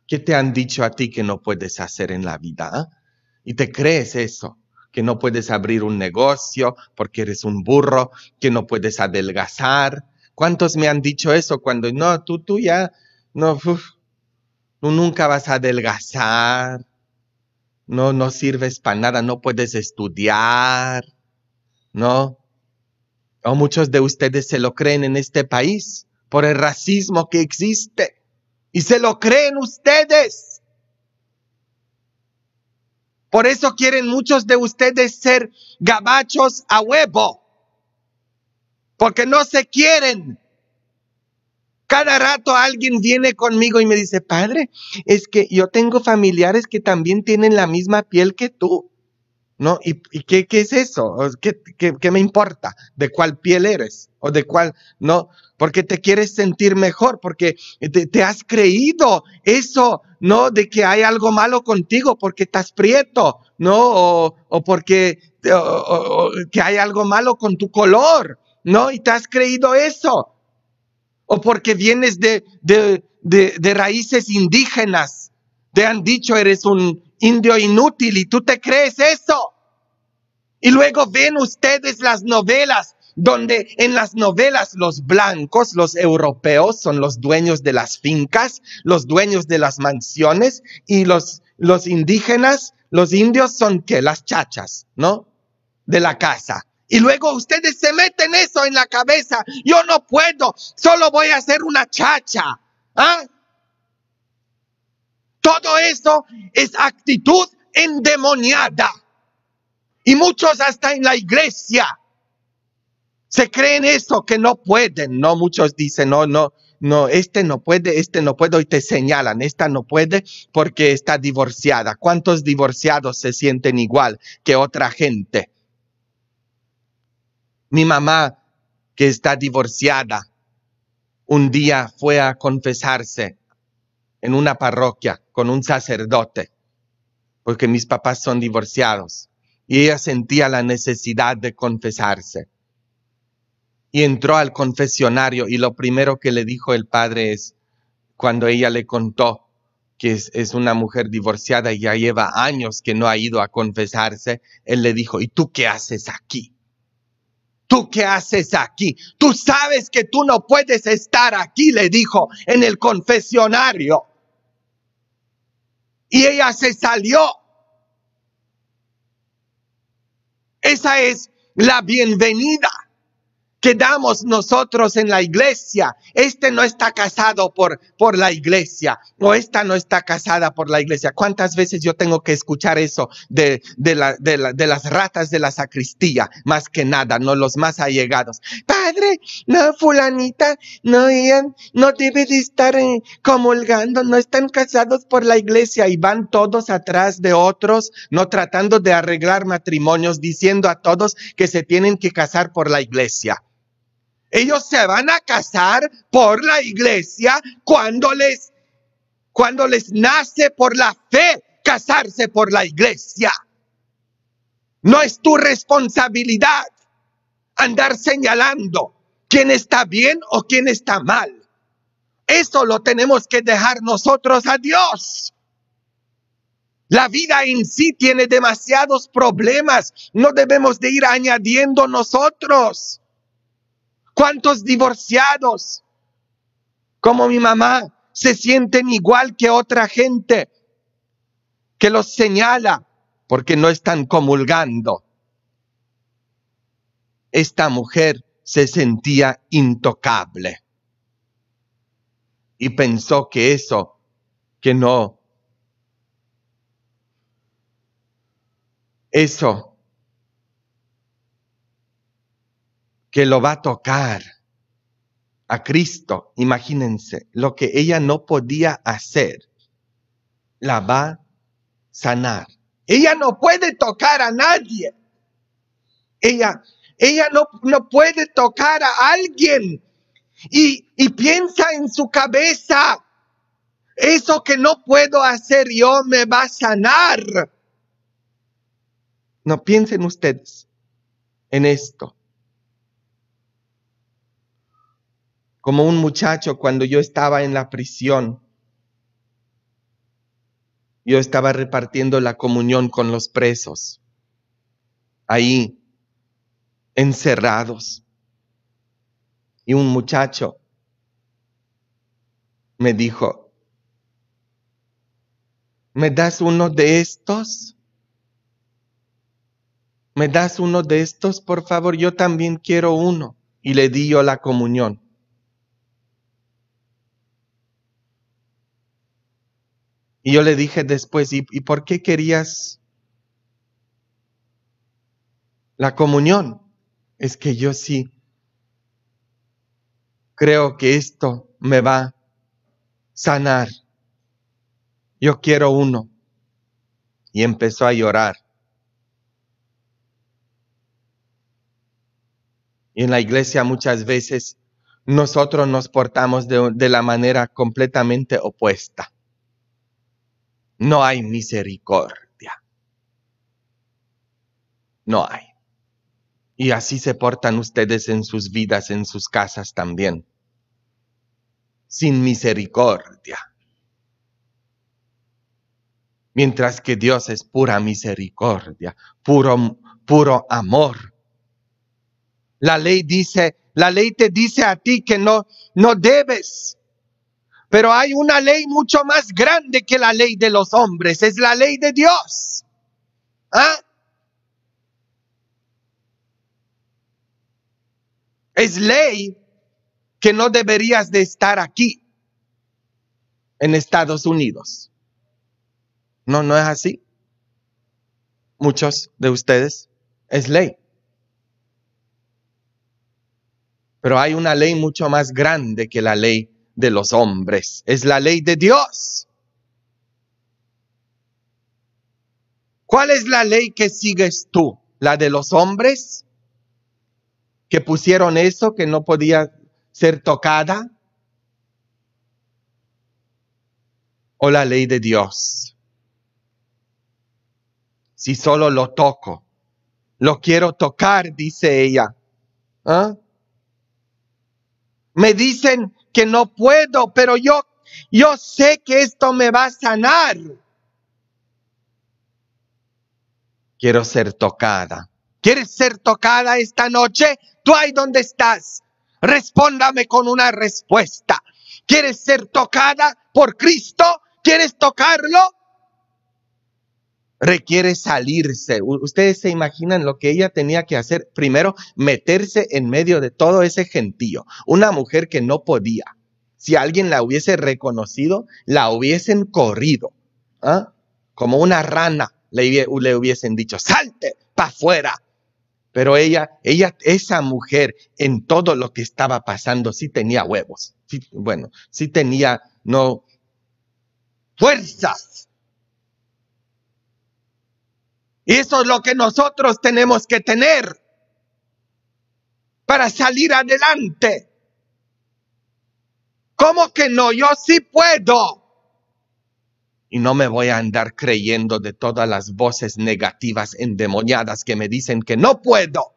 ¿Qué te han dicho a ti que no puedes hacer en la vida? Ah? Y te crees eso, que no puedes abrir un negocio porque eres un burro, que no puedes adelgazar. ¿Cuántos me han dicho eso cuando no, tú, tú ya, no, tú nunca vas a adelgazar, no, no sirves para nada, no puedes estudiar, ¿no? O muchos de ustedes se lo creen en este país por el racismo que existe. Y se lo creen ustedes. Por eso quieren muchos de ustedes ser gabachos a huevo. Porque no se quieren. Cada rato alguien viene conmigo y me dice, padre, es que yo tengo familiares que también tienen la misma piel que tú. ¿no? ¿Y, qué, qué, es eso? ¿Qué, me importa de cuál piel eres? ¿O de cuál, no? Porque te quieres sentir mejor, porque te, has creído eso, ¿no? De que hay algo malo contigo porque estás prieto, ¿no? O, porque que hay algo malo con tu color, ¿no? Y te has creído eso. O porque vienes de, de, de raíces indígenas, te han dicho, eres un indio inútil y tú te crees eso. Y luego ven ustedes las novelas, donde en las novelas los blancos, los europeos, son los dueños de las fincas, los dueños de las mansiones y los, los indígenas, los indios son que las chachas, ¿no? De la casa. Y luego ustedes se meten eso en la cabeza. Yo no puedo, solo voy a hacer una chacha. ¿Ah? Todo eso es actitud endemoniada. Y muchos hasta en la iglesia se creen eso, que no pueden. No, muchos dicen, no, no, no, este no puede, este no puede, y te señalan, esta no puede porque está divorciada. ¿Cuántos divorciados se sienten igual que otra gente? Mi mamá, que está divorciada, un día fue a confesarse en una parroquia con un sacerdote, porque mis papás son divorciados, y ella sentía la necesidad de confesarse. Y entró al confesionario y lo primero que le dijo el padre es, cuando ella le contó que es, una mujer divorciada y ya lleva años que no ha ido a confesarse, él le dijo, ¿y tú qué haces aquí? ¿Tú qué haces aquí? Tú sabes que tú no puedes estar aquí, le dijo en el confesionario y ella se salió. Esa es la bienvenida que damos nosotros en la iglesia. Este no está casado por, por la iglesia o esta no está casada por la iglesia. ¿Cuántas veces yo tengo que escuchar eso de, la, de, las ratas de la sacristía? Más que nada, no los más allegados no, fulanita, no, no debe de estar eh, comulgando, no están casados por la iglesia y van todos atrás de otros, no tratando de arreglar matrimonios, diciendo a todos que se tienen que casar por la iglesia. Ellos se van a casar por la iglesia cuando les, cuando les nace por la fe casarse por la iglesia. No es tu responsabilidad andar señalando quién está bien o quién está mal. Eso lo tenemos que dejar nosotros a Dios. La vida en sí tiene demasiados problemas. No debemos de ir añadiendo nosotros. ¿Cuántos divorciados, como mi mamá, se sienten igual que otra gente que los señala porque no están comulgando? esta mujer se sentía intocable y pensó que eso, que no, eso, que lo va a tocar a Cristo, imagínense, lo que ella no podía hacer, la va a sanar. Ella no puede tocar a nadie. Ella ella no, no puede tocar a alguien y, y piensa en su cabeza, eso que no puedo hacer yo me va a sanar. No piensen ustedes en esto. Como un muchacho cuando yo estaba en la prisión, yo estaba repartiendo la comunión con los presos. Ahí encerrados. Y un muchacho me dijo, ¿me das uno de estos? ¿Me das uno de estos, por favor? Yo también quiero uno. Y le di yo la comunión. Y yo le dije después, ¿y, ¿y por qué querías la comunión? es que yo sí creo que esto me va a sanar. Yo quiero uno. Y empezó a llorar. Y en la iglesia muchas veces nosotros nos portamos de, de, la manera completamente opuesta. No hay misericordia. No hay. Y así se portan ustedes en sus vidas, en sus casas también. Sin misericordia. Mientras que Dios es pura misericordia, puro, puro amor. La ley dice, la ley te dice a ti que no, no debes. Pero hay una ley mucho más grande que la ley de los hombres. Es la ley de Dios. ¿Ah? Es ley que no deberías de estar aquí en Estados Unidos. No, no es así. Muchos de ustedes es ley. Pero hay una ley mucho más grande que la ley de los hombres. Es la ley de Dios. ¿Cuál es la ley que sigues tú? ¿La de los hombres? que pusieron eso, que no podía ser tocada? ¿O la ley de Dios? Si solo lo toco, lo quiero tocar, dice ella. ¿Ah? Me dicen que no puedo, pero yo, yo sé que esto me va a sanar. Quiero ser tocada ¿Quieres ser tocada esta noche? Tú ahí donde estás. Respóndame con una respuesta. ¿Quieres ser tocada por Cristo? ¿Quieres tocarlo? Requiere salirse. Ustedes se imaginan lo que ella tenía que hacer. Primero, meterse en medio de todo ese gentío. Una mujer que no podía. Si alguien la hubiese reconocido, la hubiesen corrido. ¿Ah? Como una rana le, le hubiesen dicho, salte para afuera pero ella, ella, esa mujer en todo lo que estaba pasando sí tenía huevos. Sí, bueno, sí tenía, no, fuerzas. Y eso es lo que nosotros tenemos que tener para salir adelante. ¿Cómo que no? Yo sí puedo. Y no me voy a andar creyendo de todas las voces negativas endemoniadas que me dicen que no puedo.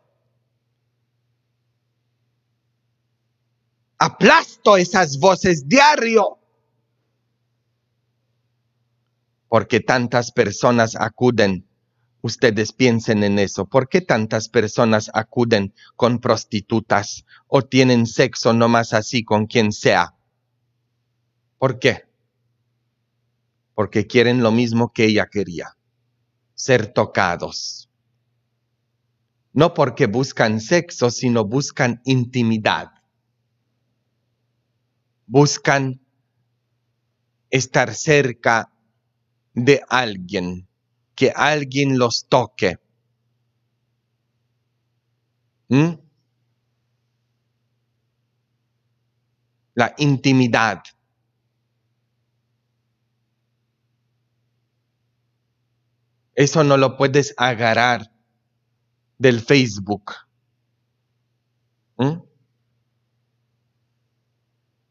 Aplasto esas voces diario. Porque tantas personas acuden Ustedes piensen en eso. ¿Por qué tantas personas acuden con prostitutas o tienen sexo nomás así con quien sea? ¿Por qué? porque quieren lo mismo que ella quería, ser tocados. No porque buscan sexo, sino buscan intimidad. Buscan estar cerca de alguien, que alguien los toque. ¿Mm? La intimidad. Eso no lo puedes agarrar del Facebook. ¿Mm?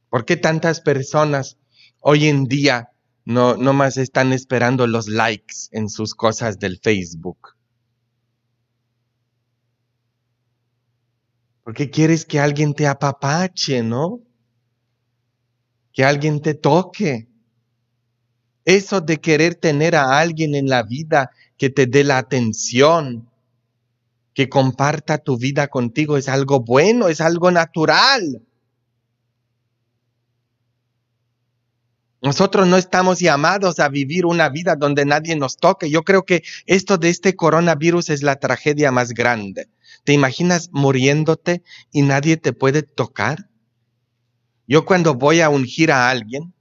¿Por qué tantas personas hoy en día no, no más están esperando los likes en sus cosas del Facebook? Porque quieres que alguien te apapache, ¿no? Que alguien te toque. Eso de querer tener a alguien en la vida que te dé la atención, que comparta tu vida contigo, es algo bueno, es algo natural. Nosotros no estamos llamados a vivir una vida donde nadie nos toque. Yo creo que esto de este coronavirus es la tragedia más grande. ¿Te imaginas muriéndote y nadie te puede tocar? Yo cuando voy a ungir a alguien,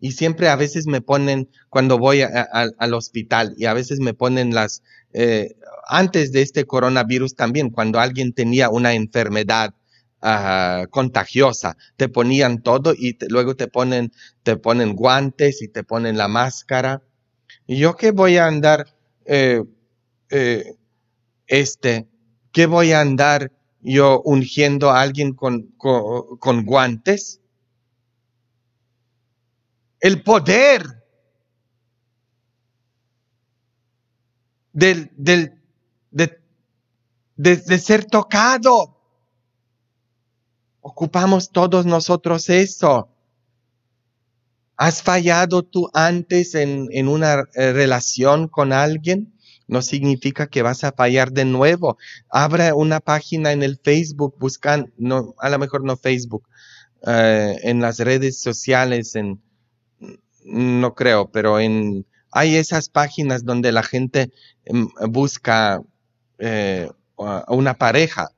y siempre a veces me ponen, cuando voy al hospital, y a veces me ponen las, eh, antes de este coronavirus también, cuando alguien tenía una enfermedad ah, contagiosa. Te ponían todo y luego te ponen, te ponen guantes y te ponen la máscara. ¿Y yo qué voy a andar, eh, eh, este, qué voy a andar yo ungiendo a alguien con, con guantes? el poder del, del, de, ser tocado. Ocupamos todos nosotros eso. ¿Has fallado tú antes en, en, una eh, relación con alguien? No significa que vas a fallar de nuevo. Abra una página en el Facebook, buscan, no, a lo mejor no Facebook, eh, en las redes sociales, en, no creo, pero en, hay esas páginas donde la gente em, busca eh, una pareja.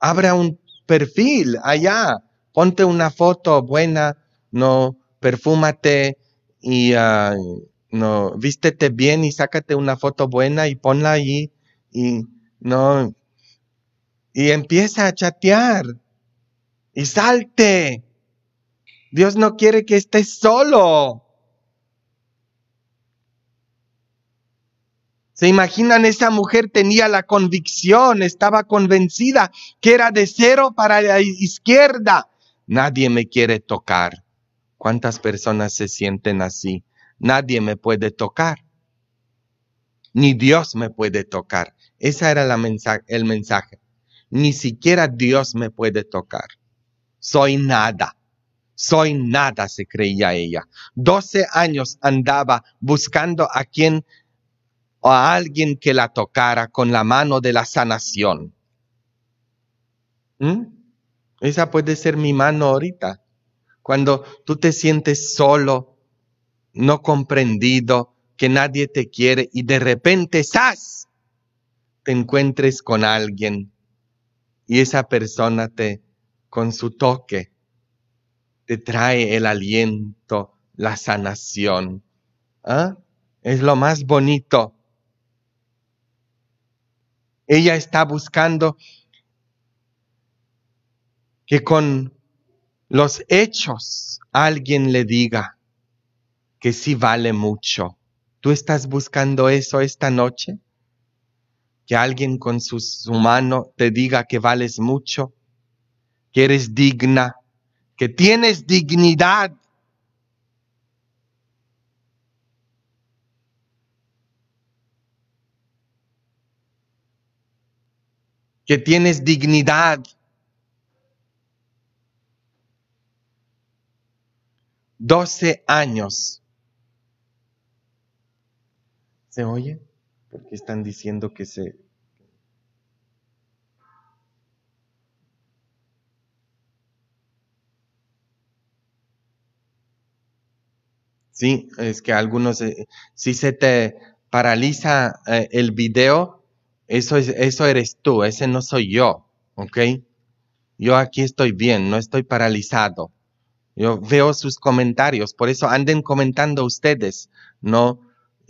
Abra un perfil allá, ponte una foto buena, no, perfúmate y ah, no, vístete bien y sácate una foto buena y ponla ahí y no, y empieza a chatear y salte Dios no quiere que estés solo. ¿Se imaginan? Esa mujer tenía la convicción, estaba convencida que era de cero para la izquierda. Nadie me quiere tocar. ¿Cuántas personas se sienten así? Nadie me puede tocar. Ni Dios me puede tocar. Ese era el mensaje. Ni siquiera Dios me puede tocar. Soy nada. Soy nada, se creía ella. Doce años andaba buscando a quien o a alguien que la tocara con la mano de la sanación. ¿Mm? Esa puede ser mi mano ahorita. Cuando tú te sientes solo, no comprendido, que nadie te quiere y de repente, ¡zas! te encuentres con alguien y esa persona te, con su toque, te trae el aliento, la sanación. ¿ah? Es lo más bonito. Ella está buscando que con los hechos alguien le diga que sí vale mucho. ¿Tú estás buscando eso esta noche? Que alguien con su mano te diga que vales mucho, que eres digna, que tienes dignidad. que tienes dignidad. Doce años. ¿Se oye? Porque están diciendo que se Sí, es que algunos, eh, si se te paraliza eh, el video, eso, eso eres tú, ese no soy yo, ¿ok? Yo aquí estoy bien, no estoy paralizado. Yo veo sus comentarios, por eso anden comentando ustedes, ¿no?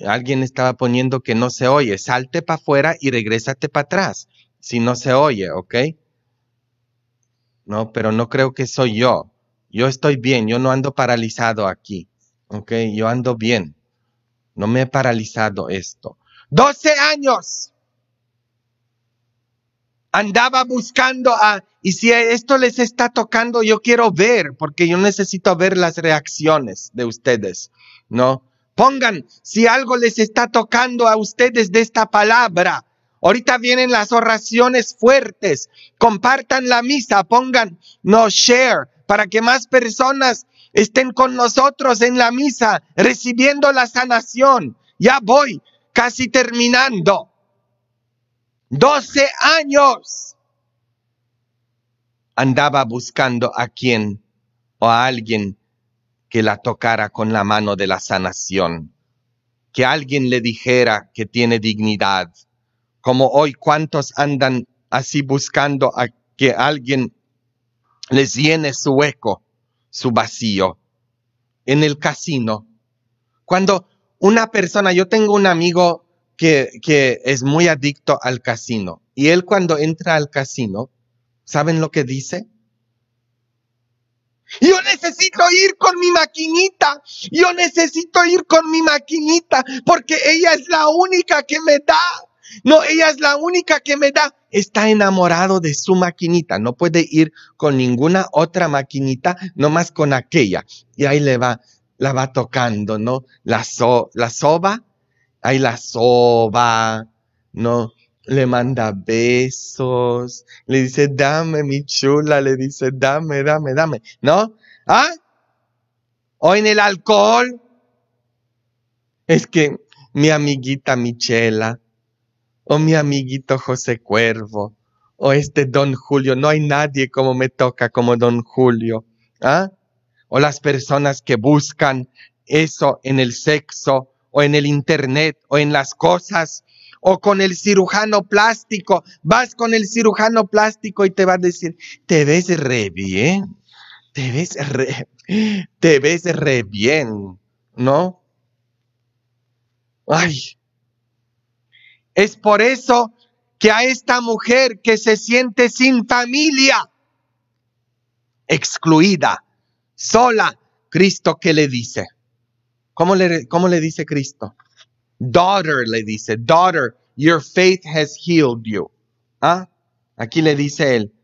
Alguien estaba poniendo que no se oye, salte para afuera y regrésate para atrás, si no se oye, ¿ok? No, pero no creo que soy yo. Yo estoy bien, yo no ando paralizado aquí. Ok, yo ando bien. No me he paralizado esto. 12 años. Andaba buscando a, y si esto les está tocando, yo quiero ver, porque yo necesito ver las reacciones de ustedes, ¿no? Pongan si algo les está tocando a ustedes de esta palabra. Ahorita vienen las oraciones fuertes. Compartan la misa, pongan no share para que más personas estén con nosotros en la misa, recibiendo la sanación. Ya voy, casi terminando. ¡Doce años andaba buscando a quien o a alguien que la tocara con la mano de la sanación, que alguien le dijera que tiene dignidad, como hoy cuántos andan así buscando a que alguien les llene su eco su vacío. En el casino. Cuando una persona, yo tengo un amigo que, que es muy adicto al casino. Y él cuando entra al casino, ¿saben lo que dice? Yo necesito ir con mi maquinita. Yo necesito ir con mi maquinita porque ella es la única que me da no, ella es la única que me da. Está enamorado de su maquinita. No puede ir con ninguna otra maquinita, nomás con aquella. Y ahí le va, la va tocando, ¿no? La, so, la soba, ahí la soba, ¿no? Le manda besos, le dice, dame mi chula, le dice, dame, dame, dame, ¿no? ¿Ah? O en el alcohol. Es que mi amiguita Michela, o mi amiguito José Cuervo, o este don Julio, no hay nadie como me toca como don Julio, ¿ah? O las personas que buscan eso en el sexo, o en el internet, o en las cosas, o con el cirujano plástico, vas con el cirujano plástico y te va a decir, te ves re bien, te ves re, te ves re bien, ¿no? Ay, es por eso que a esta mujer que se siente sin familia, excluida, sola, Cristo que le dice. ¿Cómo le, le dice Cristo? Daughter le dice, daughter, your faith has healed you. ¿Ah? Aquí le dice él,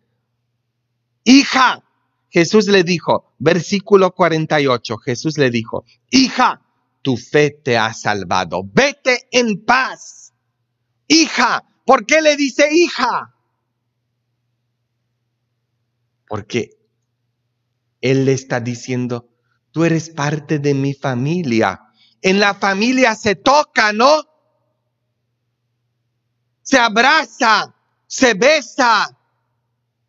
hija, Jesús le dijo, versículo 48, Jesús le dijo, hija, tu fe te ha salvado, vete en paz hija. ¿Por qué le dice hija? Porque él le está diciendo, tú eres parte de mi familia. En la familia se toca, ¿no? Se abraza, se besa,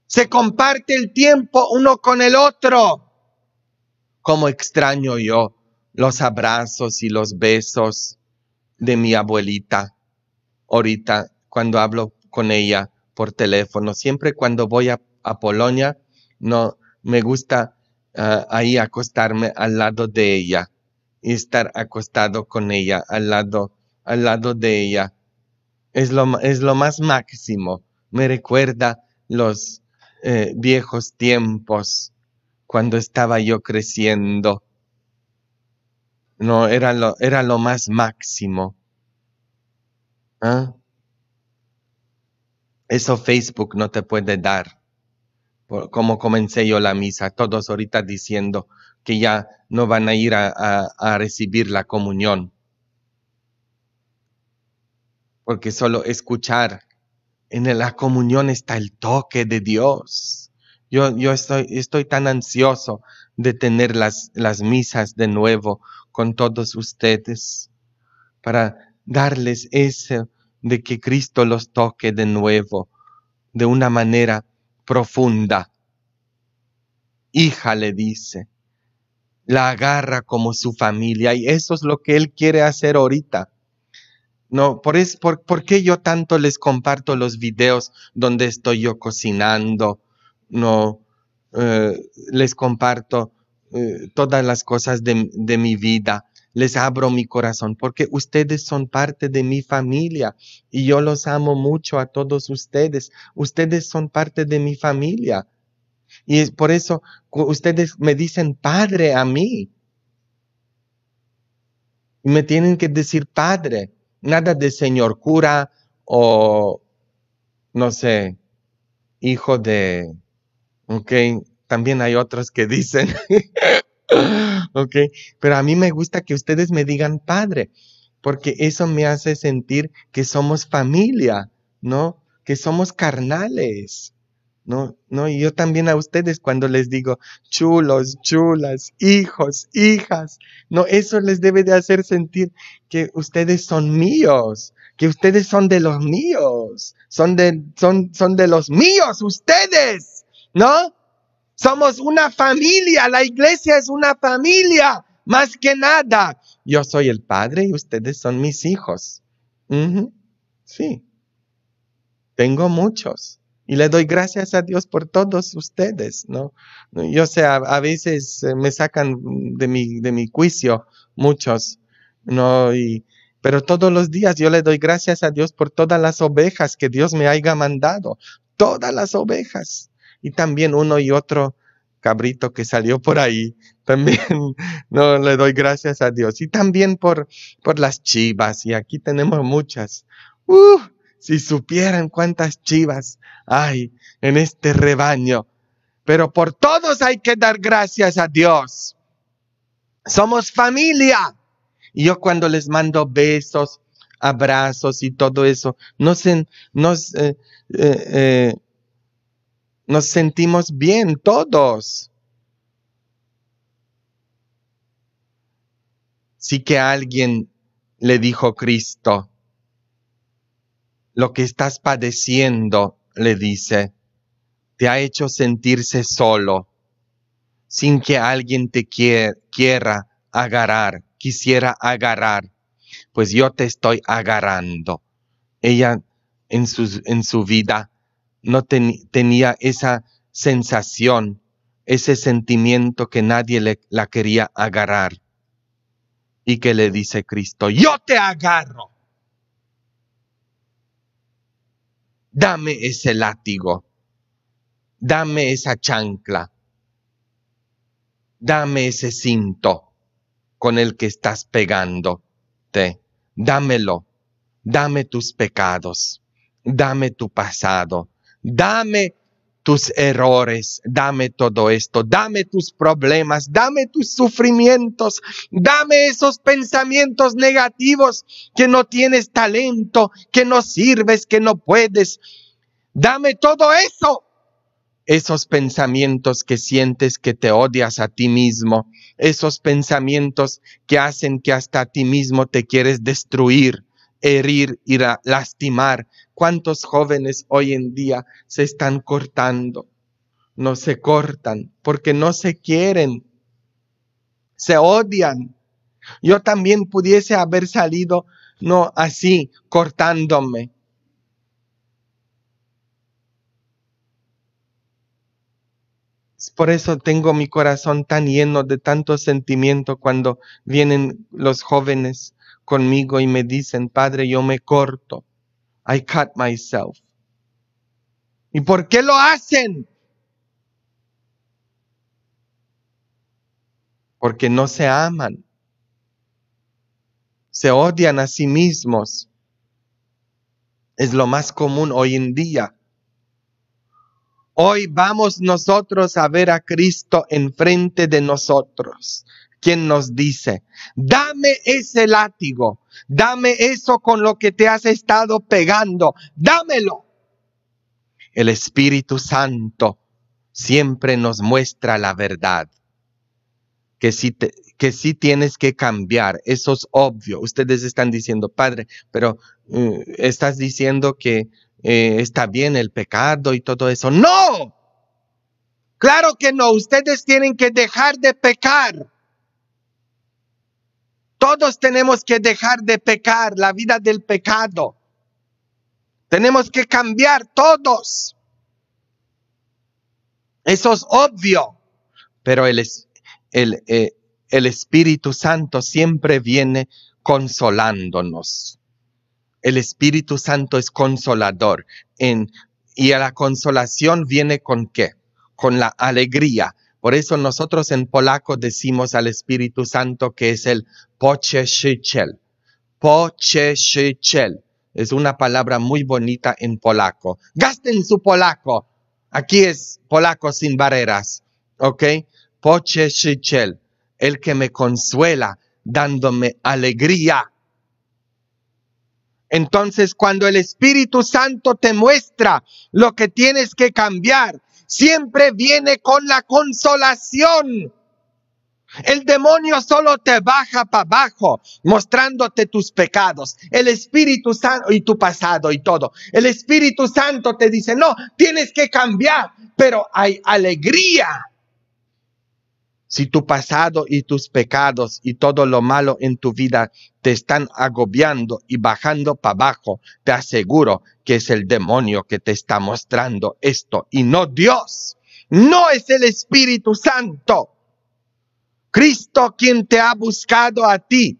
se comparte el tiempo uno con el otro. Como extraño yo los abrazos y los besos de mi abuelita ahorita cuando hablo con ella por teléfono. Siempre cuando voy a, Polonia, no me gusta ah, ahí acostarme al lado de ella y estar acostado con ella, al lado, al lado de ella. Es lo, es lo más máximo. Me recuerda los eh, viejos tiempos cuando estaba yo creciendo. No, era lo, era lo más máximo. Ah. Eso Facebook no te puede dar. como comencé yo la misa, todos ahorita diciendo que ya no van a ir a, recibir la comunión. Porque solo escuchar, en la comunión está el toque de Dios. Yo, yo estoy, estoy, tan ansioso de tener las, las misas de nuevo con todos ustedes para darles eso de que Cristo los toque de nuevo, de una manera profunda. Hija le dice, la agarra como su familia y eso es lo que él quiere hacer ahorita. No, por, es, por, qué yo tanto les comparto los videos donde estoy yo cocinando? No, eh, les comparto eh, todas las cosas de, de mi vida les abro mi corazón porque ustedes son parte de mi familia y yo los amo mucho a todos ustedes. Ustedes son parte de mi familia. Y por eso ustedes me dicen padre a mí. Me tienen que decir padre, nada de señor cura o, no sé, hijo de, ok, también hay otros que dicen. ok, pero a mí me gusta que ustedes me digan padre, porque eso me hace sentir que somos familia, ¿no? Que somos carnales. No, no, y yo también a ustedes cuando les digo chulos, chulas, hijos, hijas, no, eso les debe de hacer sentir que ustedes son míos, que ustedes son de los míos, son de, son, son de los míos, ustedes, ¿no? Somos una familia, la iglesia es una familia, más que nada. Yo soy el padre y ustedes son mis hijos. Sí, tengo muchos. Y le doy gracias a Dios por todos ustedes, ¿no? Yo sé, a, a veces eh, me sacan de mi, de mi juicio muchos, ¿no? Y, pero todos los días yo le doy gracias a Dios por todas las ovejas que Dios me haya mandado. Todas las ovejas y también uno y otro cabrito que salió por ahí. También no le doy gracias a Dios. Y también por, por las chivas. Y aquí tenemos muchas. Uh, si supieran cuántas chivas hay en este rebaño. Pero por todos hay que dar gracias a Dios. Somos familia. Y yo cuando les mando besos, abrazos y todo eso, no se, no, eh, eh, nos sentimos bien todos. Sí que alguien le dijo Cristo, lo que estás padeciendo, le dice, te ha hecho sentirse solo, sin que alguien te quiera agarrar, quisiera agarrar, pues yo te estoy agarrando. Ella en su, en su vida no tenía esa sensación, ese sentimiento que nadie le, la quería agarrar. Y que le dice Cristo, yo te agarro. Dame ese látigo, dame esa chancla, dame ese cinto con el que estás pegándote, dámelo, dame tus pecados, dame tu pasado, dame tus errores, dame todo esto, dame tus problemas, dame tus sufrimientos, dame esos pensamientos negativos que no tienes talento, que no sirves, que no puedes. Dame todo eso, esos pensamientos que sientes que te odias a ti mismo, esos pensamientos que hacen que hasta a ti mismo te quieres destruir herir, ir lastimar. ¿Cuántos jóvenes hoy en día se están cortando? No se cortan porque no se quieren, se odian. Yo también pudiese haber salido, no así, cortándome. Por eso tengo mi corazón tan lleno de tanto sentimiento cuando vienen los jóvenes conmigo y me dicen, Padre, yo me corto. I cut myself. ¿Y por qué lo hacen? Porque no se aman. Se odian a sí mismos. Es lo más común hoy en día. Hoy vamos nosotros a ver a Cristo enfrente de nosotros. ¿Quién nos dice, dame ese látigo, dame eso con lo que te has estado pegando, dámelo. El Espíritu Santo siempre nos muestra la verdad, que si, que tienes que cambiar, eso es obvio. Ustedes están diciendo, Padre, pero eh, estás diciendo que eh, está bien el pecado y todo eso. No, claro que no, ustedes tienen que dejar de pecar. Todos tenemos que dejar de pecar, la vida del pecado. Tenemos que cambiar todos. Eso es obvio. Pero el, eh, el, Espíritu Santo siempre viene consolándonos. El Espíritu Santo es consolador. En, y a la consolación viene con qué? Con la alegría, por eso nosotros en polaco decimos al Espíritu Santo que es el Poche Shechel. Es una palabra muy bonita en polaco. Gasten su polaco. Aquí es polaco sin barreras. ¿Ok? Shechel. El que me consuela dándome alegría. Entonces, cuando el Espíritu Santo te muestra lo que tienes que cambiar, siempre viene con la consolación. El demonio solo te baja para abajo, mostrándote tus pecados, el Espíritu Santo y tu pasado y todo. El Espíritu Santo te dice, no, tienes que cambiar, pero hay alegría si tu pasado y tus pecados y todo lo malo en tu vida te están agobiando y bajando para abajo, te aseguro que es el demonio que te está mostrando esto y no Dios. No es el Espíritu Santo. Cristo quien te ha buscado a ti,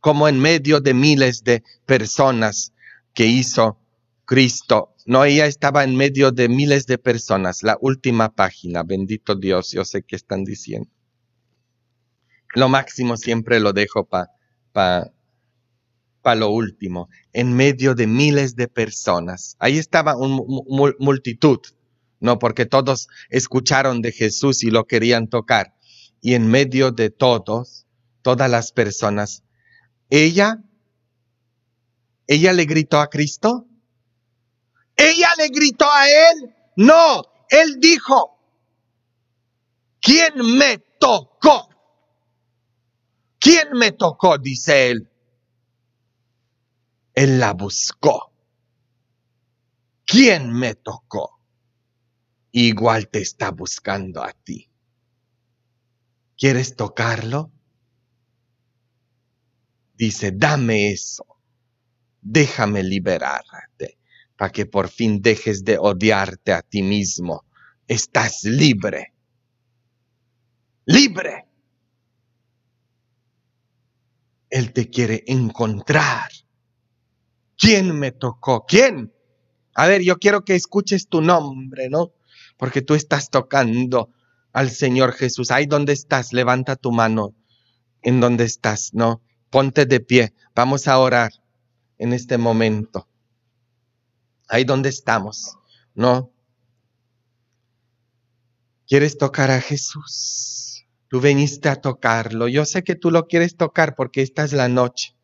como en medio de miles de personas que hizo Cristo no, ella estaba en medio de miles de personas, la última página, bendito Dios, yo sé qué están diciendo. Lo máximo siempre lo dejo para pa, pa lo último, en medio de miles de personas. Ahí estaba una multitud, ¿no? Porque todos escucharon de Jesús y lo querían tocar. Y en medio de todos, todas las personas, ella, ella le gritó a Cristo, ella le gritó a él, no, él dijo, ¿quién me tocó? ¿Quién me tocó? dice él. Él la buscó. ¿Quién me tocó? Igual te está buscando a ti. ¿Quieres tocarlo? Dice, dame eso. Déjame liberarte para que por fin dejes de odiarte a ti mismo. Estás libre. Libre. Él te quiere encontrar. ¿Quién me tocó? ¿Quién? A ver, yo quiero que escuches tu nombre, ¿no? Porque tú estás tocando al Señor Jesús. Ahí donde estás, levanta tu mano en donde estás, ¿no? Ponte de pie. Vamos a orar en este momento ahí donde estamos. No. ¿Quieres tocar a Jesús? Tú viniste a tocarlo. Yo sé que tú lo quieres tocar porque esta es la noche.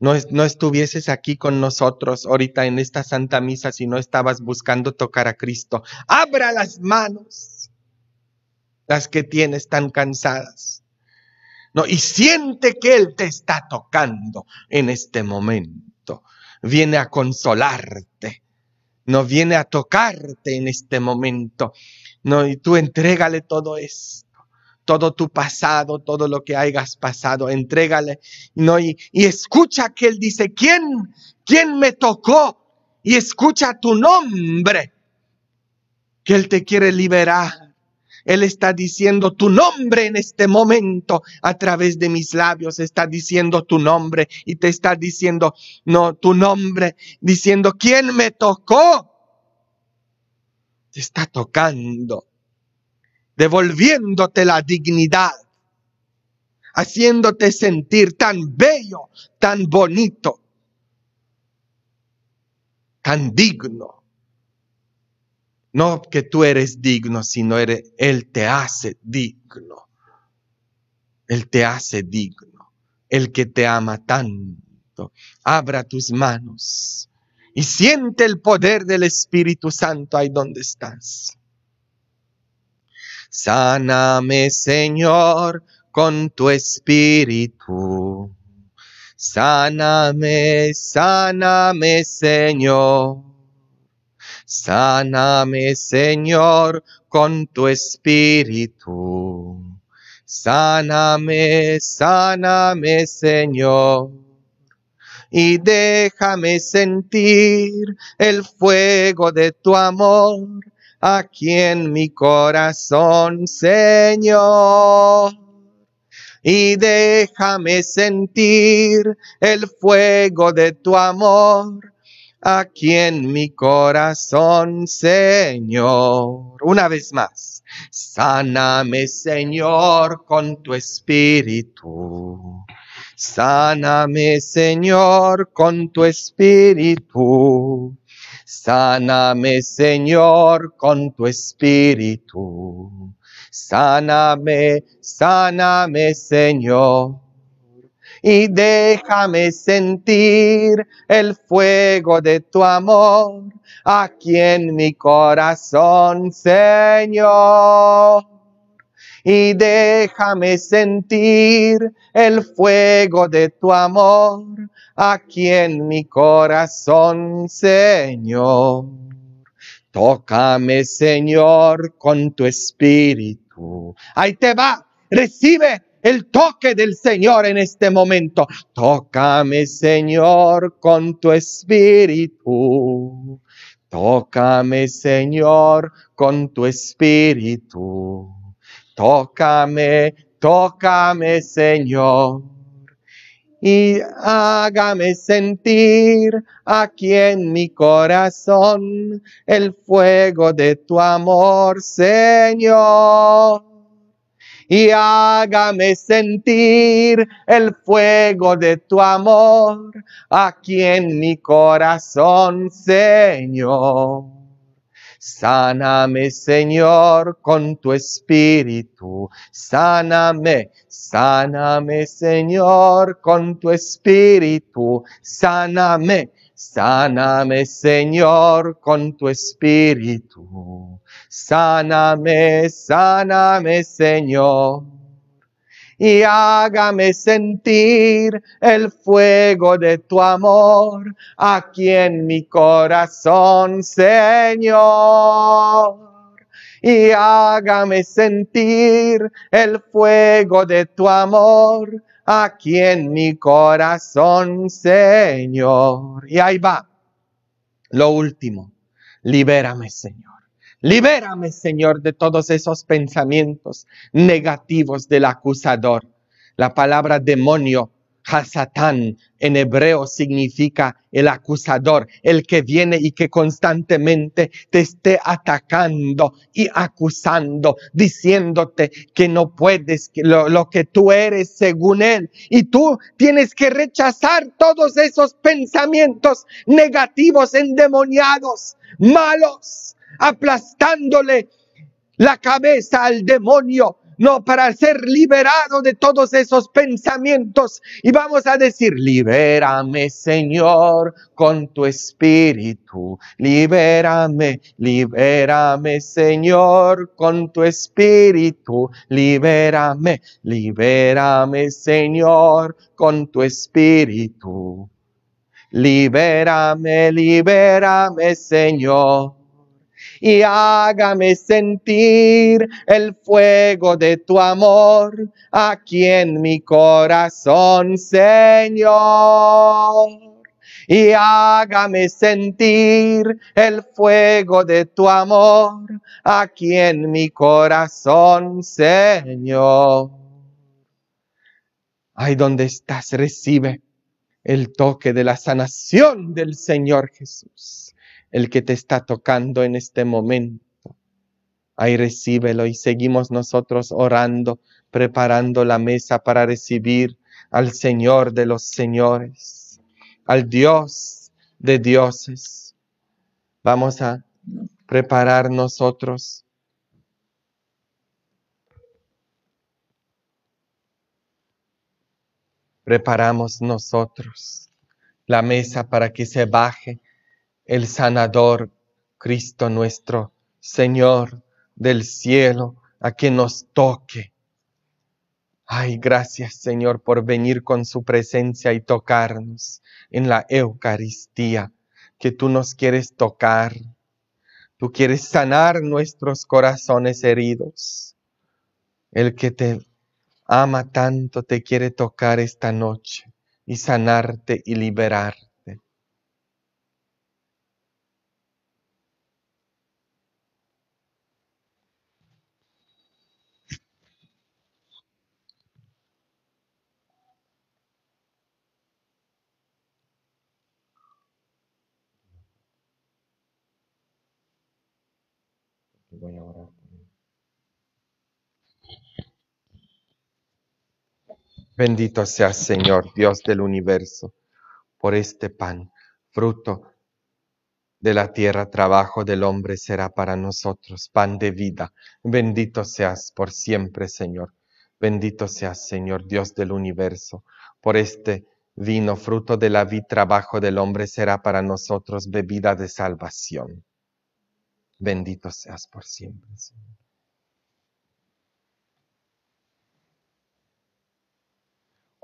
No, no estuvieses aquí con nosotros ahorita en esta santa misa si no estabas buscando tocar a Cristo. Abra las manos, las que tienes tan cansadas. No, y siente que Él te está tocando en este momento viene a consolarte, no viene a tocarte en este momento. No, y tú entrégale todo esto, todo tu pasado, todo lo que hayas pasado, entrégale. No, y, y escucha que Él dice, ¿quién? ¿Quién me tocó? Y escucha tu nombre, que Él te quiere liberar él está diciendo tu nombre en este momento a través de mis labios. Está diciendo tu nombre y te está diciendo, no, tu nombre, diciendo, ¿quién me tocó? Te está tocando, devolviéndote la dignidad, haciéndote sentir tan bello, tan bonito, tan digno no que tú eres digno, sino eres, Él te hace digno. Él te hace digno. El que te ama tanto. Abra tus manos y siente el poder del Espíritu Santo ahí donde estás. Sáname, Señor, con tu Espíritu. Sáname, sáname, Señor Sáname, Señor, con tu espíritu. Sáname, sáname, Señor. Y déjame sentir el fuego de tu amor aquí en mi corazón, Señor. Y déjame sentir el fuego de tu amor a quien mi corazón, Señor. Una vez más, sáname, Señor, con tu espíritu. Sáname, Señor, con tu espíritu. Sáname, Señor, con tu espíritu. Sáname, sáname, Señor y déjame sentir el fuego de tu amor aquí en mi corazón, Señor. Y déjame sentir el fuego de tu amor aquí en mi corazón, Señor. Tócame, Señor, con tu espíritu. Ahí te va. Recibe el toque del Señor en este momento. Tócame, Señor, con tu espíritu. Tócame, Señor, con tu espíritu. Tócame, tócame, Señor. Y hágame sentir aquí en mi corazón el fuego de tu amor, Señor y hágame sentir el fuego de tu amor aquí en mi corazón, Señor. Sáname, Señor, con tu espíritu. Sáname, sáname, Señor, con tu espíritu. Sáname, sáname, Señor, con tu espíritu. Sáname, sáname Señor. Y hágame sentir el fuego de tu amor aquí en mi corazón, Señor y hágame sentir el fuego de tu amor aquí en mi corazón, Señor. Y ahí va, lo último, libérame, Señor. Libérame, Señor, de todos esos pensamientos negativos del acusador. La palabra demonio, hasatán, en hebreo significa el acusador, el que viene y que constantemente te esté atacando y acusando, diciéndote que no puedes, lo que tú eres según él. Y tú tienes que rechazar todos esos pensamientos negativos, endemoniados, malos aplastándole la cabeza al demonio. No, para ser liberado de todos esos pensamientos. Y vamos a decir, libérame Señor con tu espíritu. Libérame, libérame Señor con tu espíritu. Libérame, libérame Señor con tu espíritu. Libérame, libérame Señor y hágame sentir el fuego de tu amor aquí en mi corazón, Señor y hágame sentir el fuego de tu amor aquí en mi corazón, Señor. Ahí donde estás, recibe el toque de la sanación del Señor Jesús el que te está tocando en este momento. Ahí recíbelo y seguimos nosotros orando, preparando la mesa para recibir al Señor de los señores, al Dios de dioses. Vamos a preparar nosotros preparamos nosotros la mesa para que se baje el sanador, Cristo nuestro, Señor del cielo, a que nos toque. Ay, gracias Señor por venir con su presencia y tocarnos en la Eucaristía, que tú nos quieres tocar. Tú quieres sanar nuestros corazones heridos. El que te ama tanto te quiere tocar esta noche y sanarte y liberarte. Bendito seas, Señor, Dios del universo, por este pan, fruto de la tierra, trabajo del hombre será para nosotros, pan de vida. Bendito seas por siempre, Señor. Bendito seas, Señor, Dios del universo, por este vino, fruto de la vida, trabajo del hombre será para nosotros bebida de salvación. Bendito seas por siempre, Señor.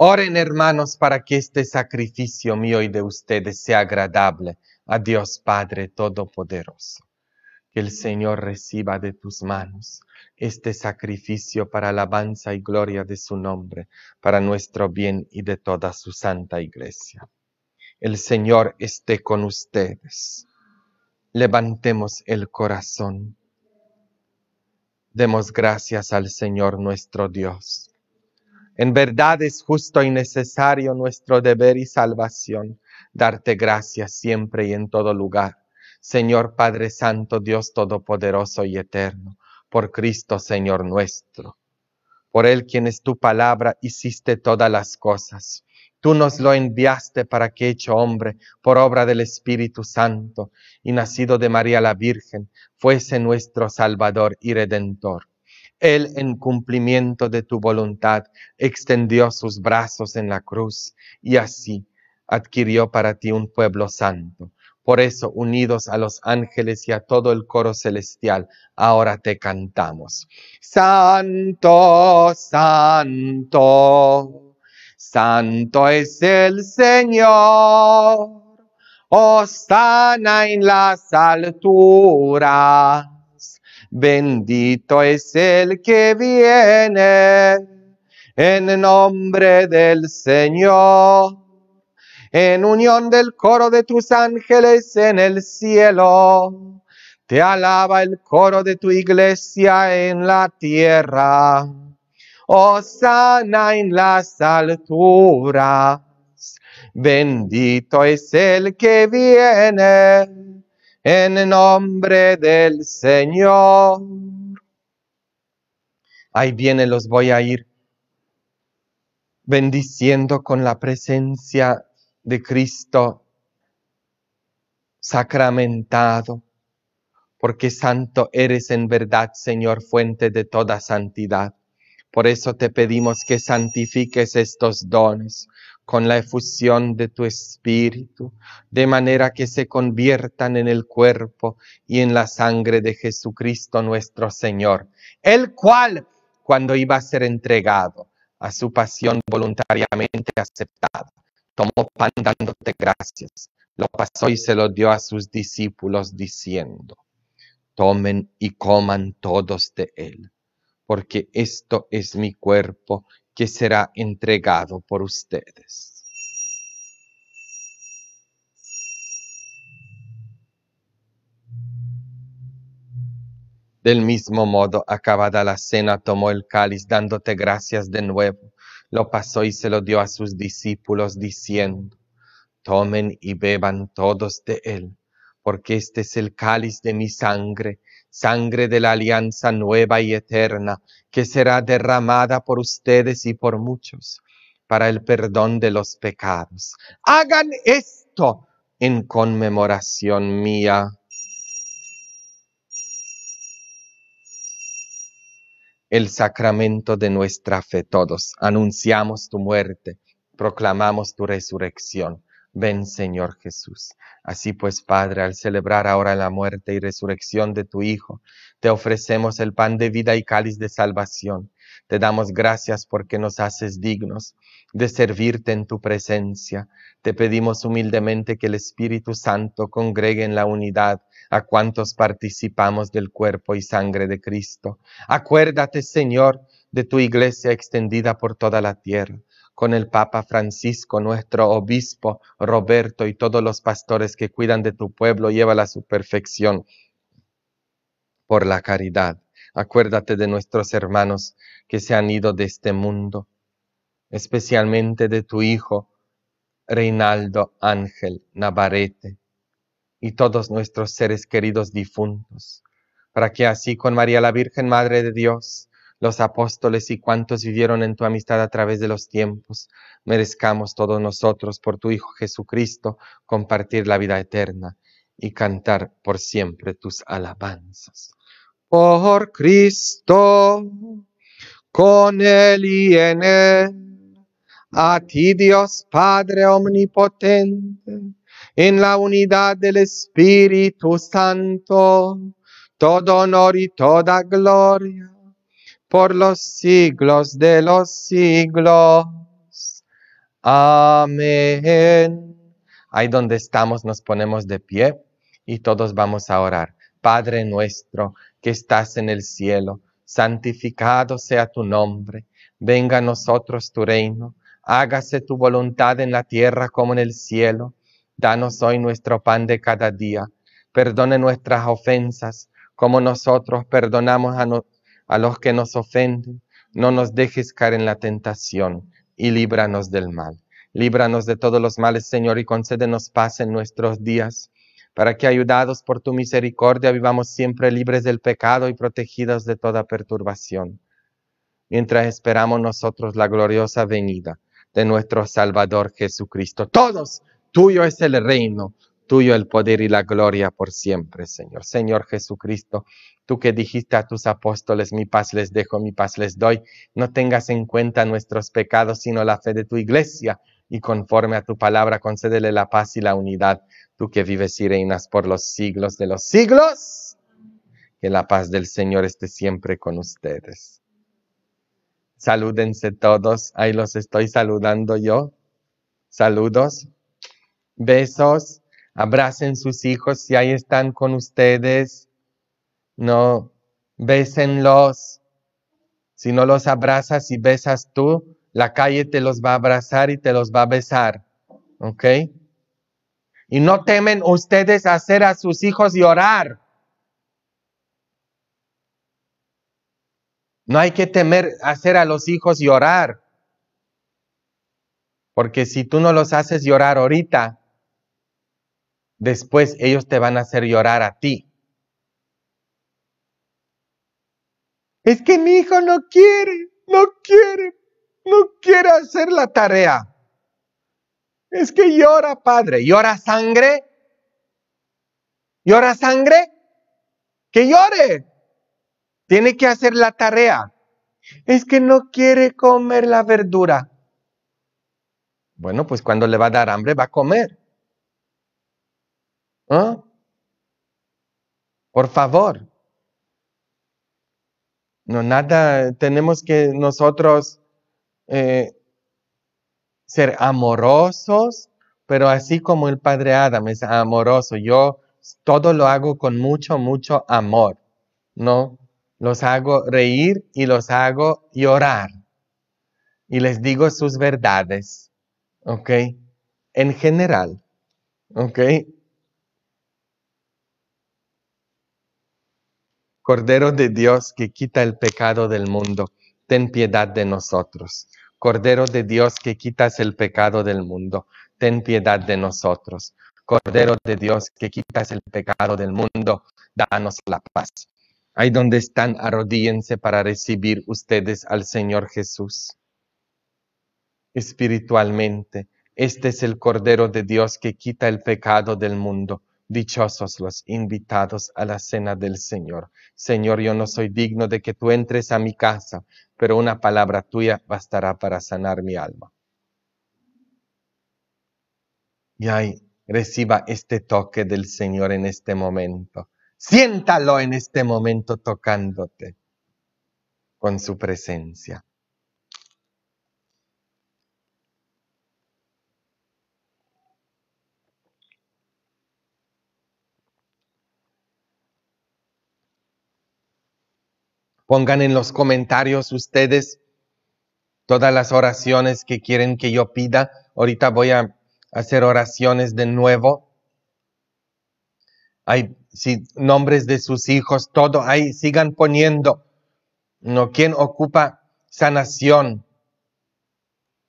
Oren, hermanos, para que este sacrificio mío y de ustedes sea agradable a Dios Padre Todopoderoso. Que el Señor reciba de tus manos este sacrificio para alabanza y gloria de su nombre, para nuestro bien y de toda su santa iglesia. El Señor esté con ustedes. Levantemos el corazón. Demos gracias al Señor nuestro Dios en verdad es justo y necesario nuestro deber y salvación, darte gracias siempre y en todo lugar. Señor Padre Santo, Dios Todopoderoso y Eterno, por Cristo Señor nuestro. Por Él quien es tu palabra, hiciste todas las cosas. Tú nos lo enviaste para que hecho hombre, por obra del Espíritu Santo, y nacido de María la Virgen, fuese nuestro Salvador y Redentor él en cumplimiento de tu voluntad extendió sus brazos en la cruz y así adquirió para ti un pueblo santo. Por eso, unidos a los ángeles y a todo el coro celestial, ahora te cantamos. Santo, santo, santo es el Señor. sana en las alturas. Bendito es el que viene en nombre del Señor, en unión del coro de tus ángeles en el cielo. Te alaba el coro de tu iglesia en la tierra. Oh sana en las alturas. Bendito es el que viene en el nombre del Señor. Ahí viene, los voy a ir bendiciendo con la presencia de Cristo sacramentado, porque santo eres en verdad, Señor, fuente de toda santidad. Por eso te pedimos que santifiques estos dones con la efusión de tu espíritu, de manera que se conviertan en el cuerpo y en la sangre de Jesucristo nuestro Señor, el cual, cuando iba a ser entregado a su pasión voluntariamente aceptada, tomó pan dándote gracias, lo pasó y se lo dio a sus discípulos diciendo, tomen y coman todos de él, porque esto es mi cuerpo que será entregado por ustedes. Del mismo modo, acabada la cena, tomó el cáliz dándote gracias de nuevo, lo pasó y se lo dio a sus discípulos, diciendo, tomen y beban todos de él porque este es el cáliz de mi sangre, sangre de la alianza nueva y eterna, que será derramada por ustedes y por muchos para el perdón de los pecados. Hagan esto en conmemoración mía. El sacramento de nuestra fe todos. Anunciamos tu muerte, proclamamos tu resurrección Ven, Señor Jesús. Así pues, Padre, al celebrar ahora la muerte y resurrección de tu Hijo, te ofrecemos el pan de vida y cáliz de salvación. Te damos gracias porque nos haces dignos de servirte en tu presencia. Te pedimos humildemente que el Espíritu Santo congregue en la unidad a cuantos participamos del cuerpo y sangre de Cristo. Acuérdate, Señor, de tu iglesia extendida por toda la tierra con el Papa Francisco, nuestro obispo Roberto y todos los pastores que cuidan de tu pueblo, llévala a su perfección por la caridad. Acuérdate de nuestros hermanos que se han ido de este mundo, especialmente de tu hijo Reinaldo Ángel Navarrete y todos nuestros seres queridos difuntos, para que así con María la Virgen, Madre de Dios, los apóstoles y cuantos vivieron en tu amistad a través de los tiempos, merezcamos todos nosotros, por tu Hijo Jesucristo, compartir la vida eterna y cantar por siempre tus alabanzas. Por Cristo, con Él y en Él, a ti Dios Padre Omnipotente, en la unidad del Espíritu Santo, todo honor y toda gloria por los siglos de los siglos. Amén. Ahí donde estamos nos ponemos de pie y todos vamos a orar. Padre nuestro que estás en el cielo, santificado sea tu nombre, venga a nosotros tu reino, hágase tu voluntad en la tierra como en el cielo. Danos hoy nuestro pan de cada día, perdone nuestras ofensas como nosotros perdonamos a nosotros a los que nos ofenden, no nos dejes caer en la tentación y líbranos del mal. Líbranos de todos los males, Señor, y concédenos paz en nuestros días, para que, ayudados por tu misericordia, vivamos siempre libres del pecado y protegidos de toda perturbación, mientras esperamos nosotros la gloriosa venida de nuestro Salvador Jesucristo. Todos, tuyo es el reino, Tuyo el poder y la gloria por siempre, Señor. Señor Jesucristo, tú que dijiste a tus apóstoles, mi paz les dejo, mi paz les doy, no tengas en cuenta nuestros pecados, sino la fe de tu iglesia, y conforme a tu palabra concédele la paz y la unidad, tú que vives y reinas por los siglos de los siglos. Que la paz del Señor esté siempre con ustedes. Salúdense todos, ahí los estoy saludando yo. Saludos, besos abracen sus hijos si ahí están con ustedes, no, bésenlos. Si no los abrazas y besas tú, la calle te los va a abrazar y te los va a besar. ¿Ok? Y no temen ustedes hacer a sus hijos llorar. No hay que temer hacer a los hijos llorar. Porque si tú no los haces llorar ahorita, después ellos te van a hacer llorar a ti. Es que mi hijo no quiere, no quiere, no quiere hacer la tarea. Es que llora, padre, llora sangre, llora sangre, que llore. Tiene que hacer la tarea. Es que no quiere comer la verdura. Bueno, pues cuando le va a dar hambre va a comer. ¿Ah? Por favor. No, nada, tenemos que nosotros eh, ser amorosos, pero así como el Padre Adam es amoroso, yo todo lo hago con mucho, mucho amor, ¿no? Los hago reír y los hago llorar. Y les digo sus verdades, ¿ok? En general, ¿ok? Cordero de Dios que quita el pecado del mundo, ten piedad de nosotros. Cordero de Dios que quitas el pecado del mundo, ten piedad de nosotros. Cordero de Dios que quitas el pecado del mundo, danos la paz. Ahí donde están, arrodíense para recibir ustedes al Señor Jesús. Espiritualmente, este es el Cordero de Dios que quita el pecado del mundo. Dichosos los invitados a la cena del Señor. Señor, yo no soy digno de que tú entres a mi casa, pero una palabra tuya bastará para sanar mi alma. Y ahí reciba este toque del Señor en este momento. Siéntalo en este momento tocándote con su presencia. Pongan en los comentarios ustedes todas las oraciones que quieren que yo pida. Ahorita voy a hacer oraciones de nuevo. Hay nombres de sus hijos, todo ahí, sigan poniendo. ¿no? ¿Quién ocupa sanación,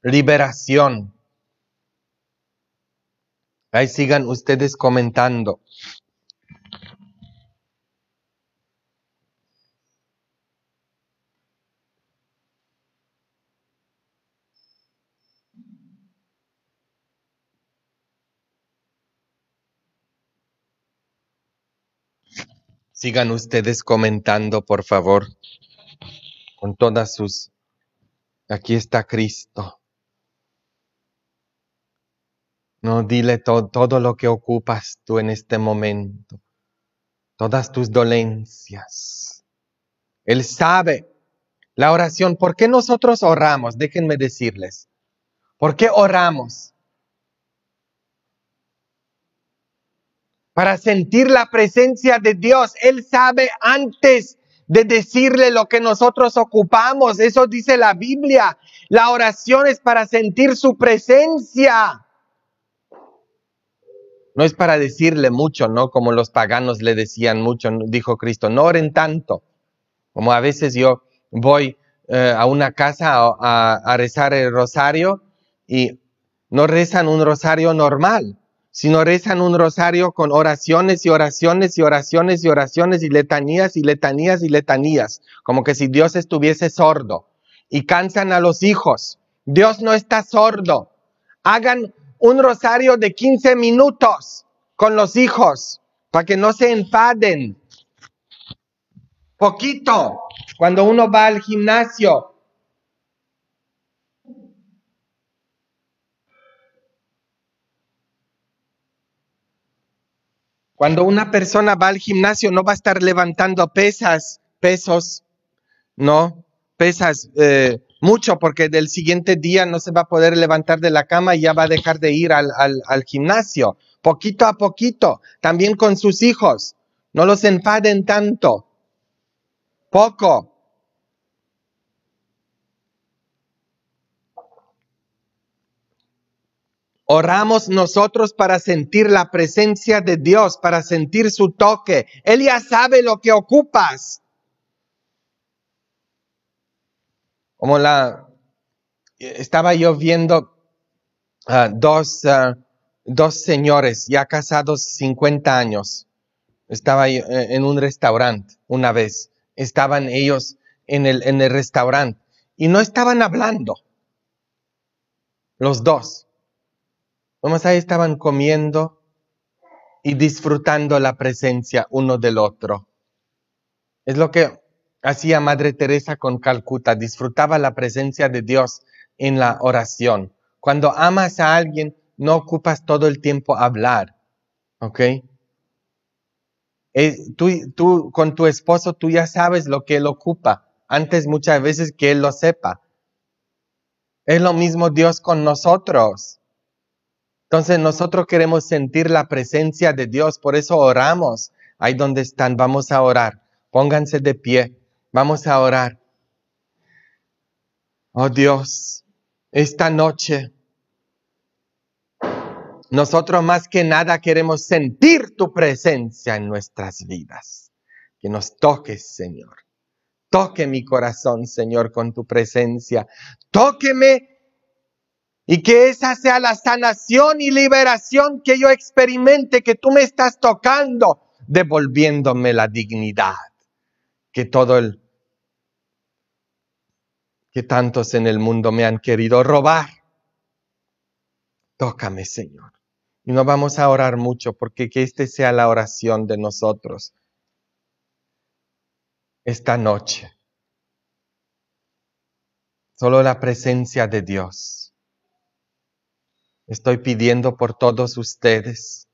liberación? Ahí sigan ustedes comentando. Sigan ustedes comentando, por favor, con todas sus... Aquí está Cristo. No, dile todo lo que ocupas tú en este momento, todas tus dolencias. Él sabe la oración. ¿Por qué nosotros oramos? Déjenme decirles. ¿Por qué oramos? para sentir la presencia de Dios. Él sabe antes de decirle lo que nosotros ocupamos. Eso dice la Biblia. La oración es para sentir su presencia. No es para decirle mucho, ¿no? Como los paganos le decían mucho, dijo Cristo, no oren tanto. Como a veces yo voy eh, a una casa a rezar el rosario y no rezan un rosario normal, sino rezan un rosario con oraciones y oraciones y oraciones y oraciones y letanías y letanías y letanías, como que si Dios estuviese sordo. Y cansan a los hijos. Dios no está sordo. Hagan un rosario de 15 minutos con los hijos para que no se enfaden. Poquito. Cuando uno va al gimnasio, Cuando una persona va al gimnasio no va a estar levantando pesas, pesos, ¿no? Pesas eh, mucho porque del siguiente día no se va a poder levantar de la cama y ya va a dejar de ir al, al gimnasio. Poquito a poquito, también con sus hijos. No los enfaden tanto. Poco, Oramos nosotros para sentir la presencia de Dios, para sentir su toque. Él ya sabe lo que ocupas. Como la estaba yo viendo ah, dos, ah, dos señores ya casados 50 años. Estaba eh, en un restaurante una vez. Estaban ellos en el, en el restaurante y no estaban hablando. Los dos Vamos ahí, estaban comiendo y disfrutando la presencia uno del otro. Es lo que hacía Madre Teresa con Calcuta, disfrutaba la presencia de Dios en la oración. Cuando amas a alguien, no ocupas todo el tiempo hablar, ¿ok? tú, tú con tu esposo, tú ya sabes lo que él ocupa, antes muchas veces que él lo sepa. Es lo mismo Dios con nosotros. Entonces nosotros queremos sentir la presencia de Dios, por eso oramos. Ahí donde están, vamos a orar. Pónganse de pie, vamos a orar. Oh Dios, esta noche nosotros más que nada queremos sentir tu presencia en nuestras vidas. Que nos toques, Señor. Toque mi corazón, Señor, con tu presencia. Tóqueme y que esa sea la sanación y liberación que yo experimente, que tú me estás tocando, devolviéndome la dignidad. Que todo el que tantos en el mundo me han querido robar. Tócame, Señor. Y no vamos a orar mucho porque que esta sea la oración de nosotros esta noche. Solo la presencia de Dios Estoy pidiendo por todos ustedes.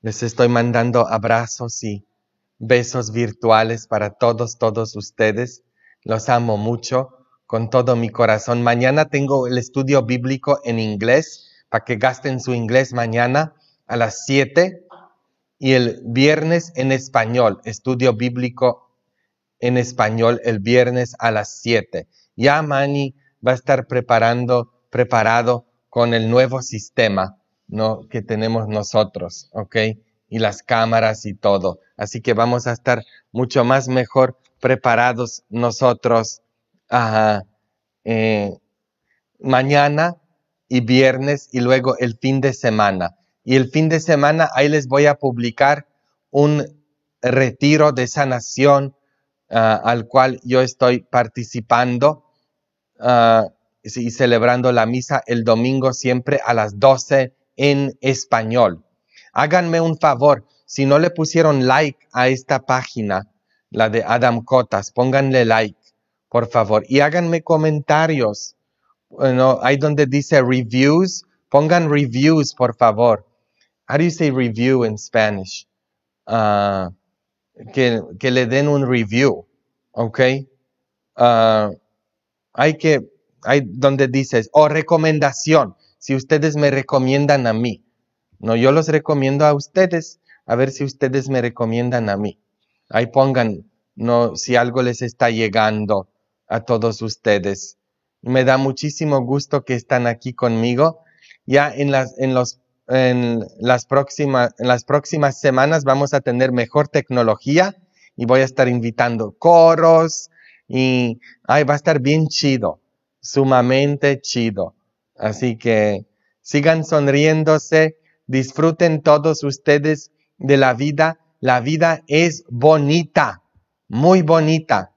Les estoy mandando abrazos y besos virtuales para todos, todos ustedes. Los amo mucho con todo mi corazón. Mañana tengo el estudio bíblico en inglés para que gasten su inglés mañana a las 7 y el viernes en español, estudio bíblico en español el viernes a las 7. Ya Manny va a estar preparando, preparado con el nuevo sistema ¿no? que tenemos nosotros, ¿ok? Y las cámaras y todo. Así que vamos a estar mucho más mejor preparados nosotros eh, mañana y viernes y luego el fin de semana. Y el fin de semana ahí les voy a publicar un retiro de sanación ah, al cual yo estoy participando uh, y celebrando la misa el domingo siempre a las 12 en español. Háganme un favor, si no le pusieron like a esta página, la de Adam Cotas, pónganle like, por favor, y háganme comentarios. Bueno, ahí donde dice reviews, pongan reviews, por favor. How do you say review in Spanish? Ah, que, que, le den un review, ¿ok? Ah, hay que, hay donde dices, o oh, recomendación, si ustedes me recomiendan a mí. No, yo los recomiendo a ustedes, a ver si ustedes me recomiendan a mí. Ahí pongan, no, si algo les está llegando a todos ustedes. Me da muchísimo gusto que están aquí conmigo. Ya en las, en los, en las, próximas, en las próximas semanas vamos a tener mejor tecnología y voy a estar invitando coros, y ay, va a estar bien chido, sumamente chido. Así que sigan sonriéndose, disfruten todos ustedes de la vida. La vida es bonita, muy bonita.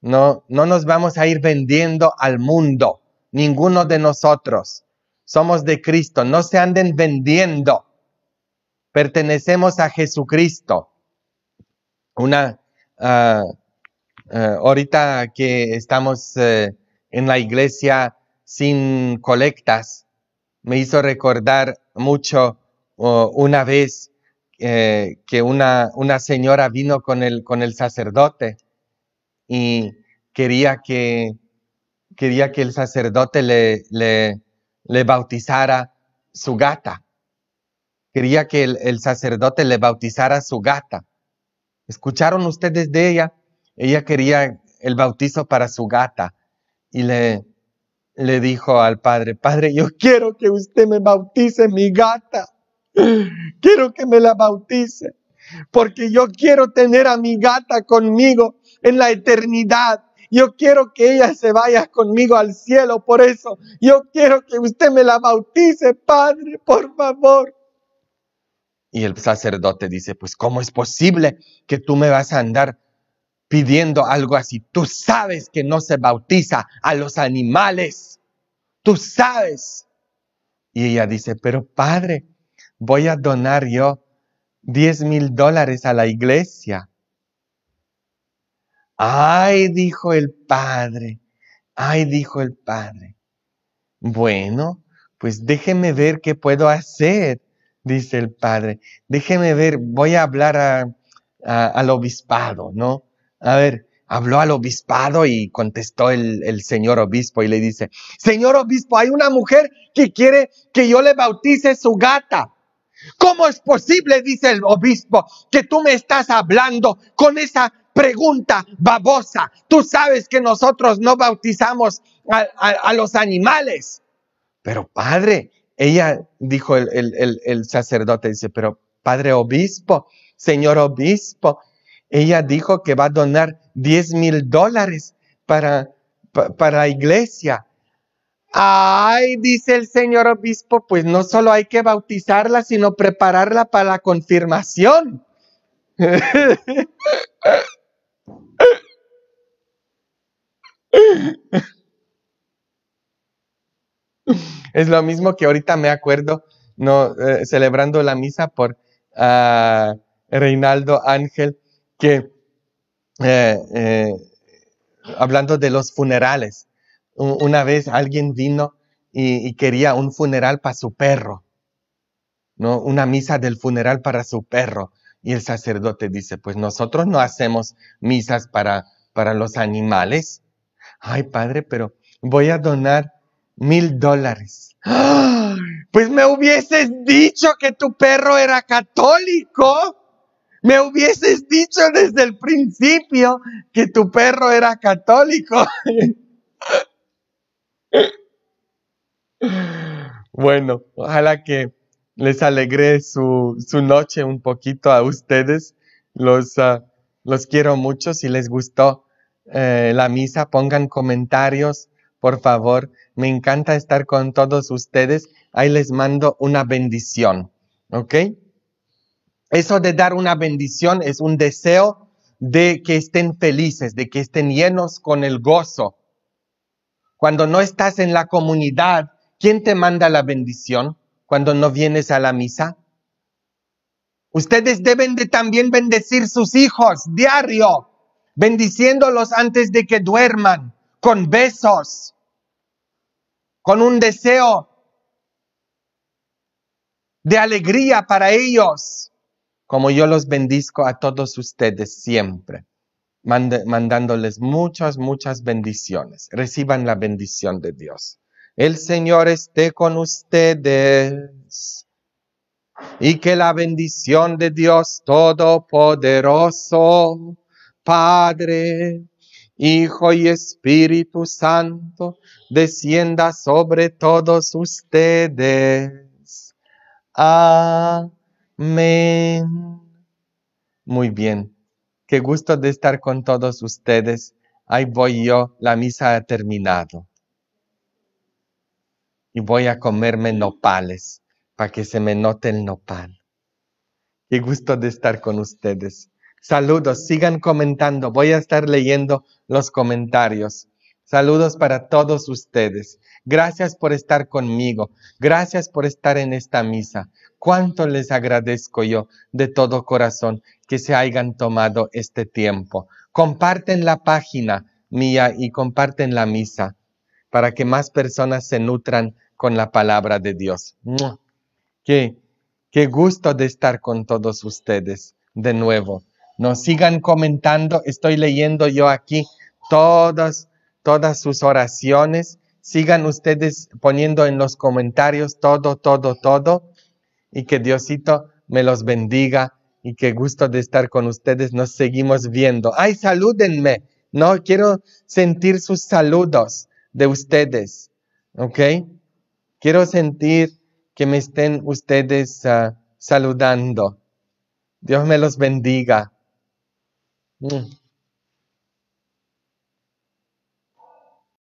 No, no nos vamos a ir vendiendo al mundo, ninguno de nosotros. Somos de Cristo, no se anden vendiendo. Pertenecemos a Jesucristo. Una uh, eh, ahorita que estamos eh, en la iglesia sin colectas, me hizo recordar mucho una vez eh, que una, una, señora vino con el, con el sacerdote y quería que, quería que el sacerdote le, le, bautizara su gata. Quería que el sacerdote le bautizara su gata. ¿Escucharon ustedes de ella? Ella quería el bautizo para su gata y le, le dijo al padre, padre, yo quiero que usted me bautice mi gata. Quiero que me la bautice, porque yo quiero tener a mi gata conmigo en la eternidad. Yo quiero que ella se vaya conmigo al cielo, por eso yo quiero que usted me la bautice, Padre, por favor. Y el sacerdote dice, pues ¿cómo es posible que tú me vas a andar pidiendo algo así. Tú sabes que no se bautiza a los animales. Tú sabes. Y ella dice, pero padre, voy a donar yo diez mil dólares a la iglesia. Ay, dijo el padre. Ay, dijo el padre. Bueno, pues déjeme ver qué puedo hacer, dice el padre. Déjeme ver, voy a hablar al obispado, ¿no? A ver, habló al obispado y contestó el, señor obispo y le dice, señor obispo, hay una mujer que quiere que yo le bautice su gata. ¿Cómo es posible, dice el obispo, que tú me estás hablando con esa pregunta babosa? Tú sabes que nosotros no bautizamos a, los animales. Pero padre, ella dijo el, el, el sacerdote, dice, pero padre obispo, señor obispo, ella dijo que va a donar 10 mil dólares para, para la iglesia. Ay, dice el señor obispo, pues no solo hay que bautizarla, sino prepararla para la confirmación. Es lo mismo que ahorita me acuerdo, no eh, celebrando la misa por ah, Reinaldo Ángel, que, eh, eh, hablando de los funerales, una vez alguien vino y, quería un funeral para su perro, ¿no? Una misa del funeral para su perro. Y el sacerdote dice, pues nosotros no hacemos misas para, para los animales. Ay, padre, pero voy a donar mil dólares. ¡Ah! Pues me hubieses dicho que tu perro era católico. Me hubieses dicho desde el principio que tu perro era católico. bueno, ojalá que les alegré su, noche un poquito a ustedes. Los, ah, los quiero mucho. Si les gustó eh, la misa, pongan comentarios, por favor. Me encanta estar con todos ustedes. Ahí les mando una bendición. ¿Ok? Eso de dar una bendición es un deseo de que estén felices, de que estén llenos con el gozo. Cuando no estás en la comunidad, ¿quién te manda la bendición cuando no vienes a la misa? Ustedes deben de también bendecir sus hijos diario, bendiciéndolos antes de que duerman, con besos, con un deseo de alegría para ellos como yo los bendizco a todos ustedes siempre, mandándoles muchas, muchas bendiciones. Reciban la bendición de Dios. El Señor esté con ustedes y que la bendición de Dios Todopoderoso, Padre, Hijo y Espíritu Santo, descienda sobre todos ustedes. Muy bien. Qué gusto de estar con todos ustedes. Ahí voy yo, la misa ha terminado. Y voy a comerme nopales para que se me note el nopal. Qué gusto de estar con ustedes. Saludos, sigan comentando. Voy a estar leyendo los comentarios. Saludos para todos ustedes. Gracias por estar conmigo. Gracias por estar en esta misa. Cuánto les agradezco yo de todo corazón que se hayan tomado este tiempo. Comparten la página mía y comparten la misa para que más personas se nutran con la palabra de Dios. Qué, qué gusto de estar con todos ustedes de nuevo. Nos sigan comentando. Estoy leyendo yo aquí todas, todas sus oraciones Sigan ustedes poniendo en los comentarios todo, todo, todo. Y que Diosito me los bendiga y qué gusto de estar con ustedes. Nos seguimos viendo. Ay, salúdenme. No, quiero sentir sus saludos de ustedes. ¿Ok? Quiero sentir que me estén ustedes ah, saludando. Dios me los bendiga. Mm.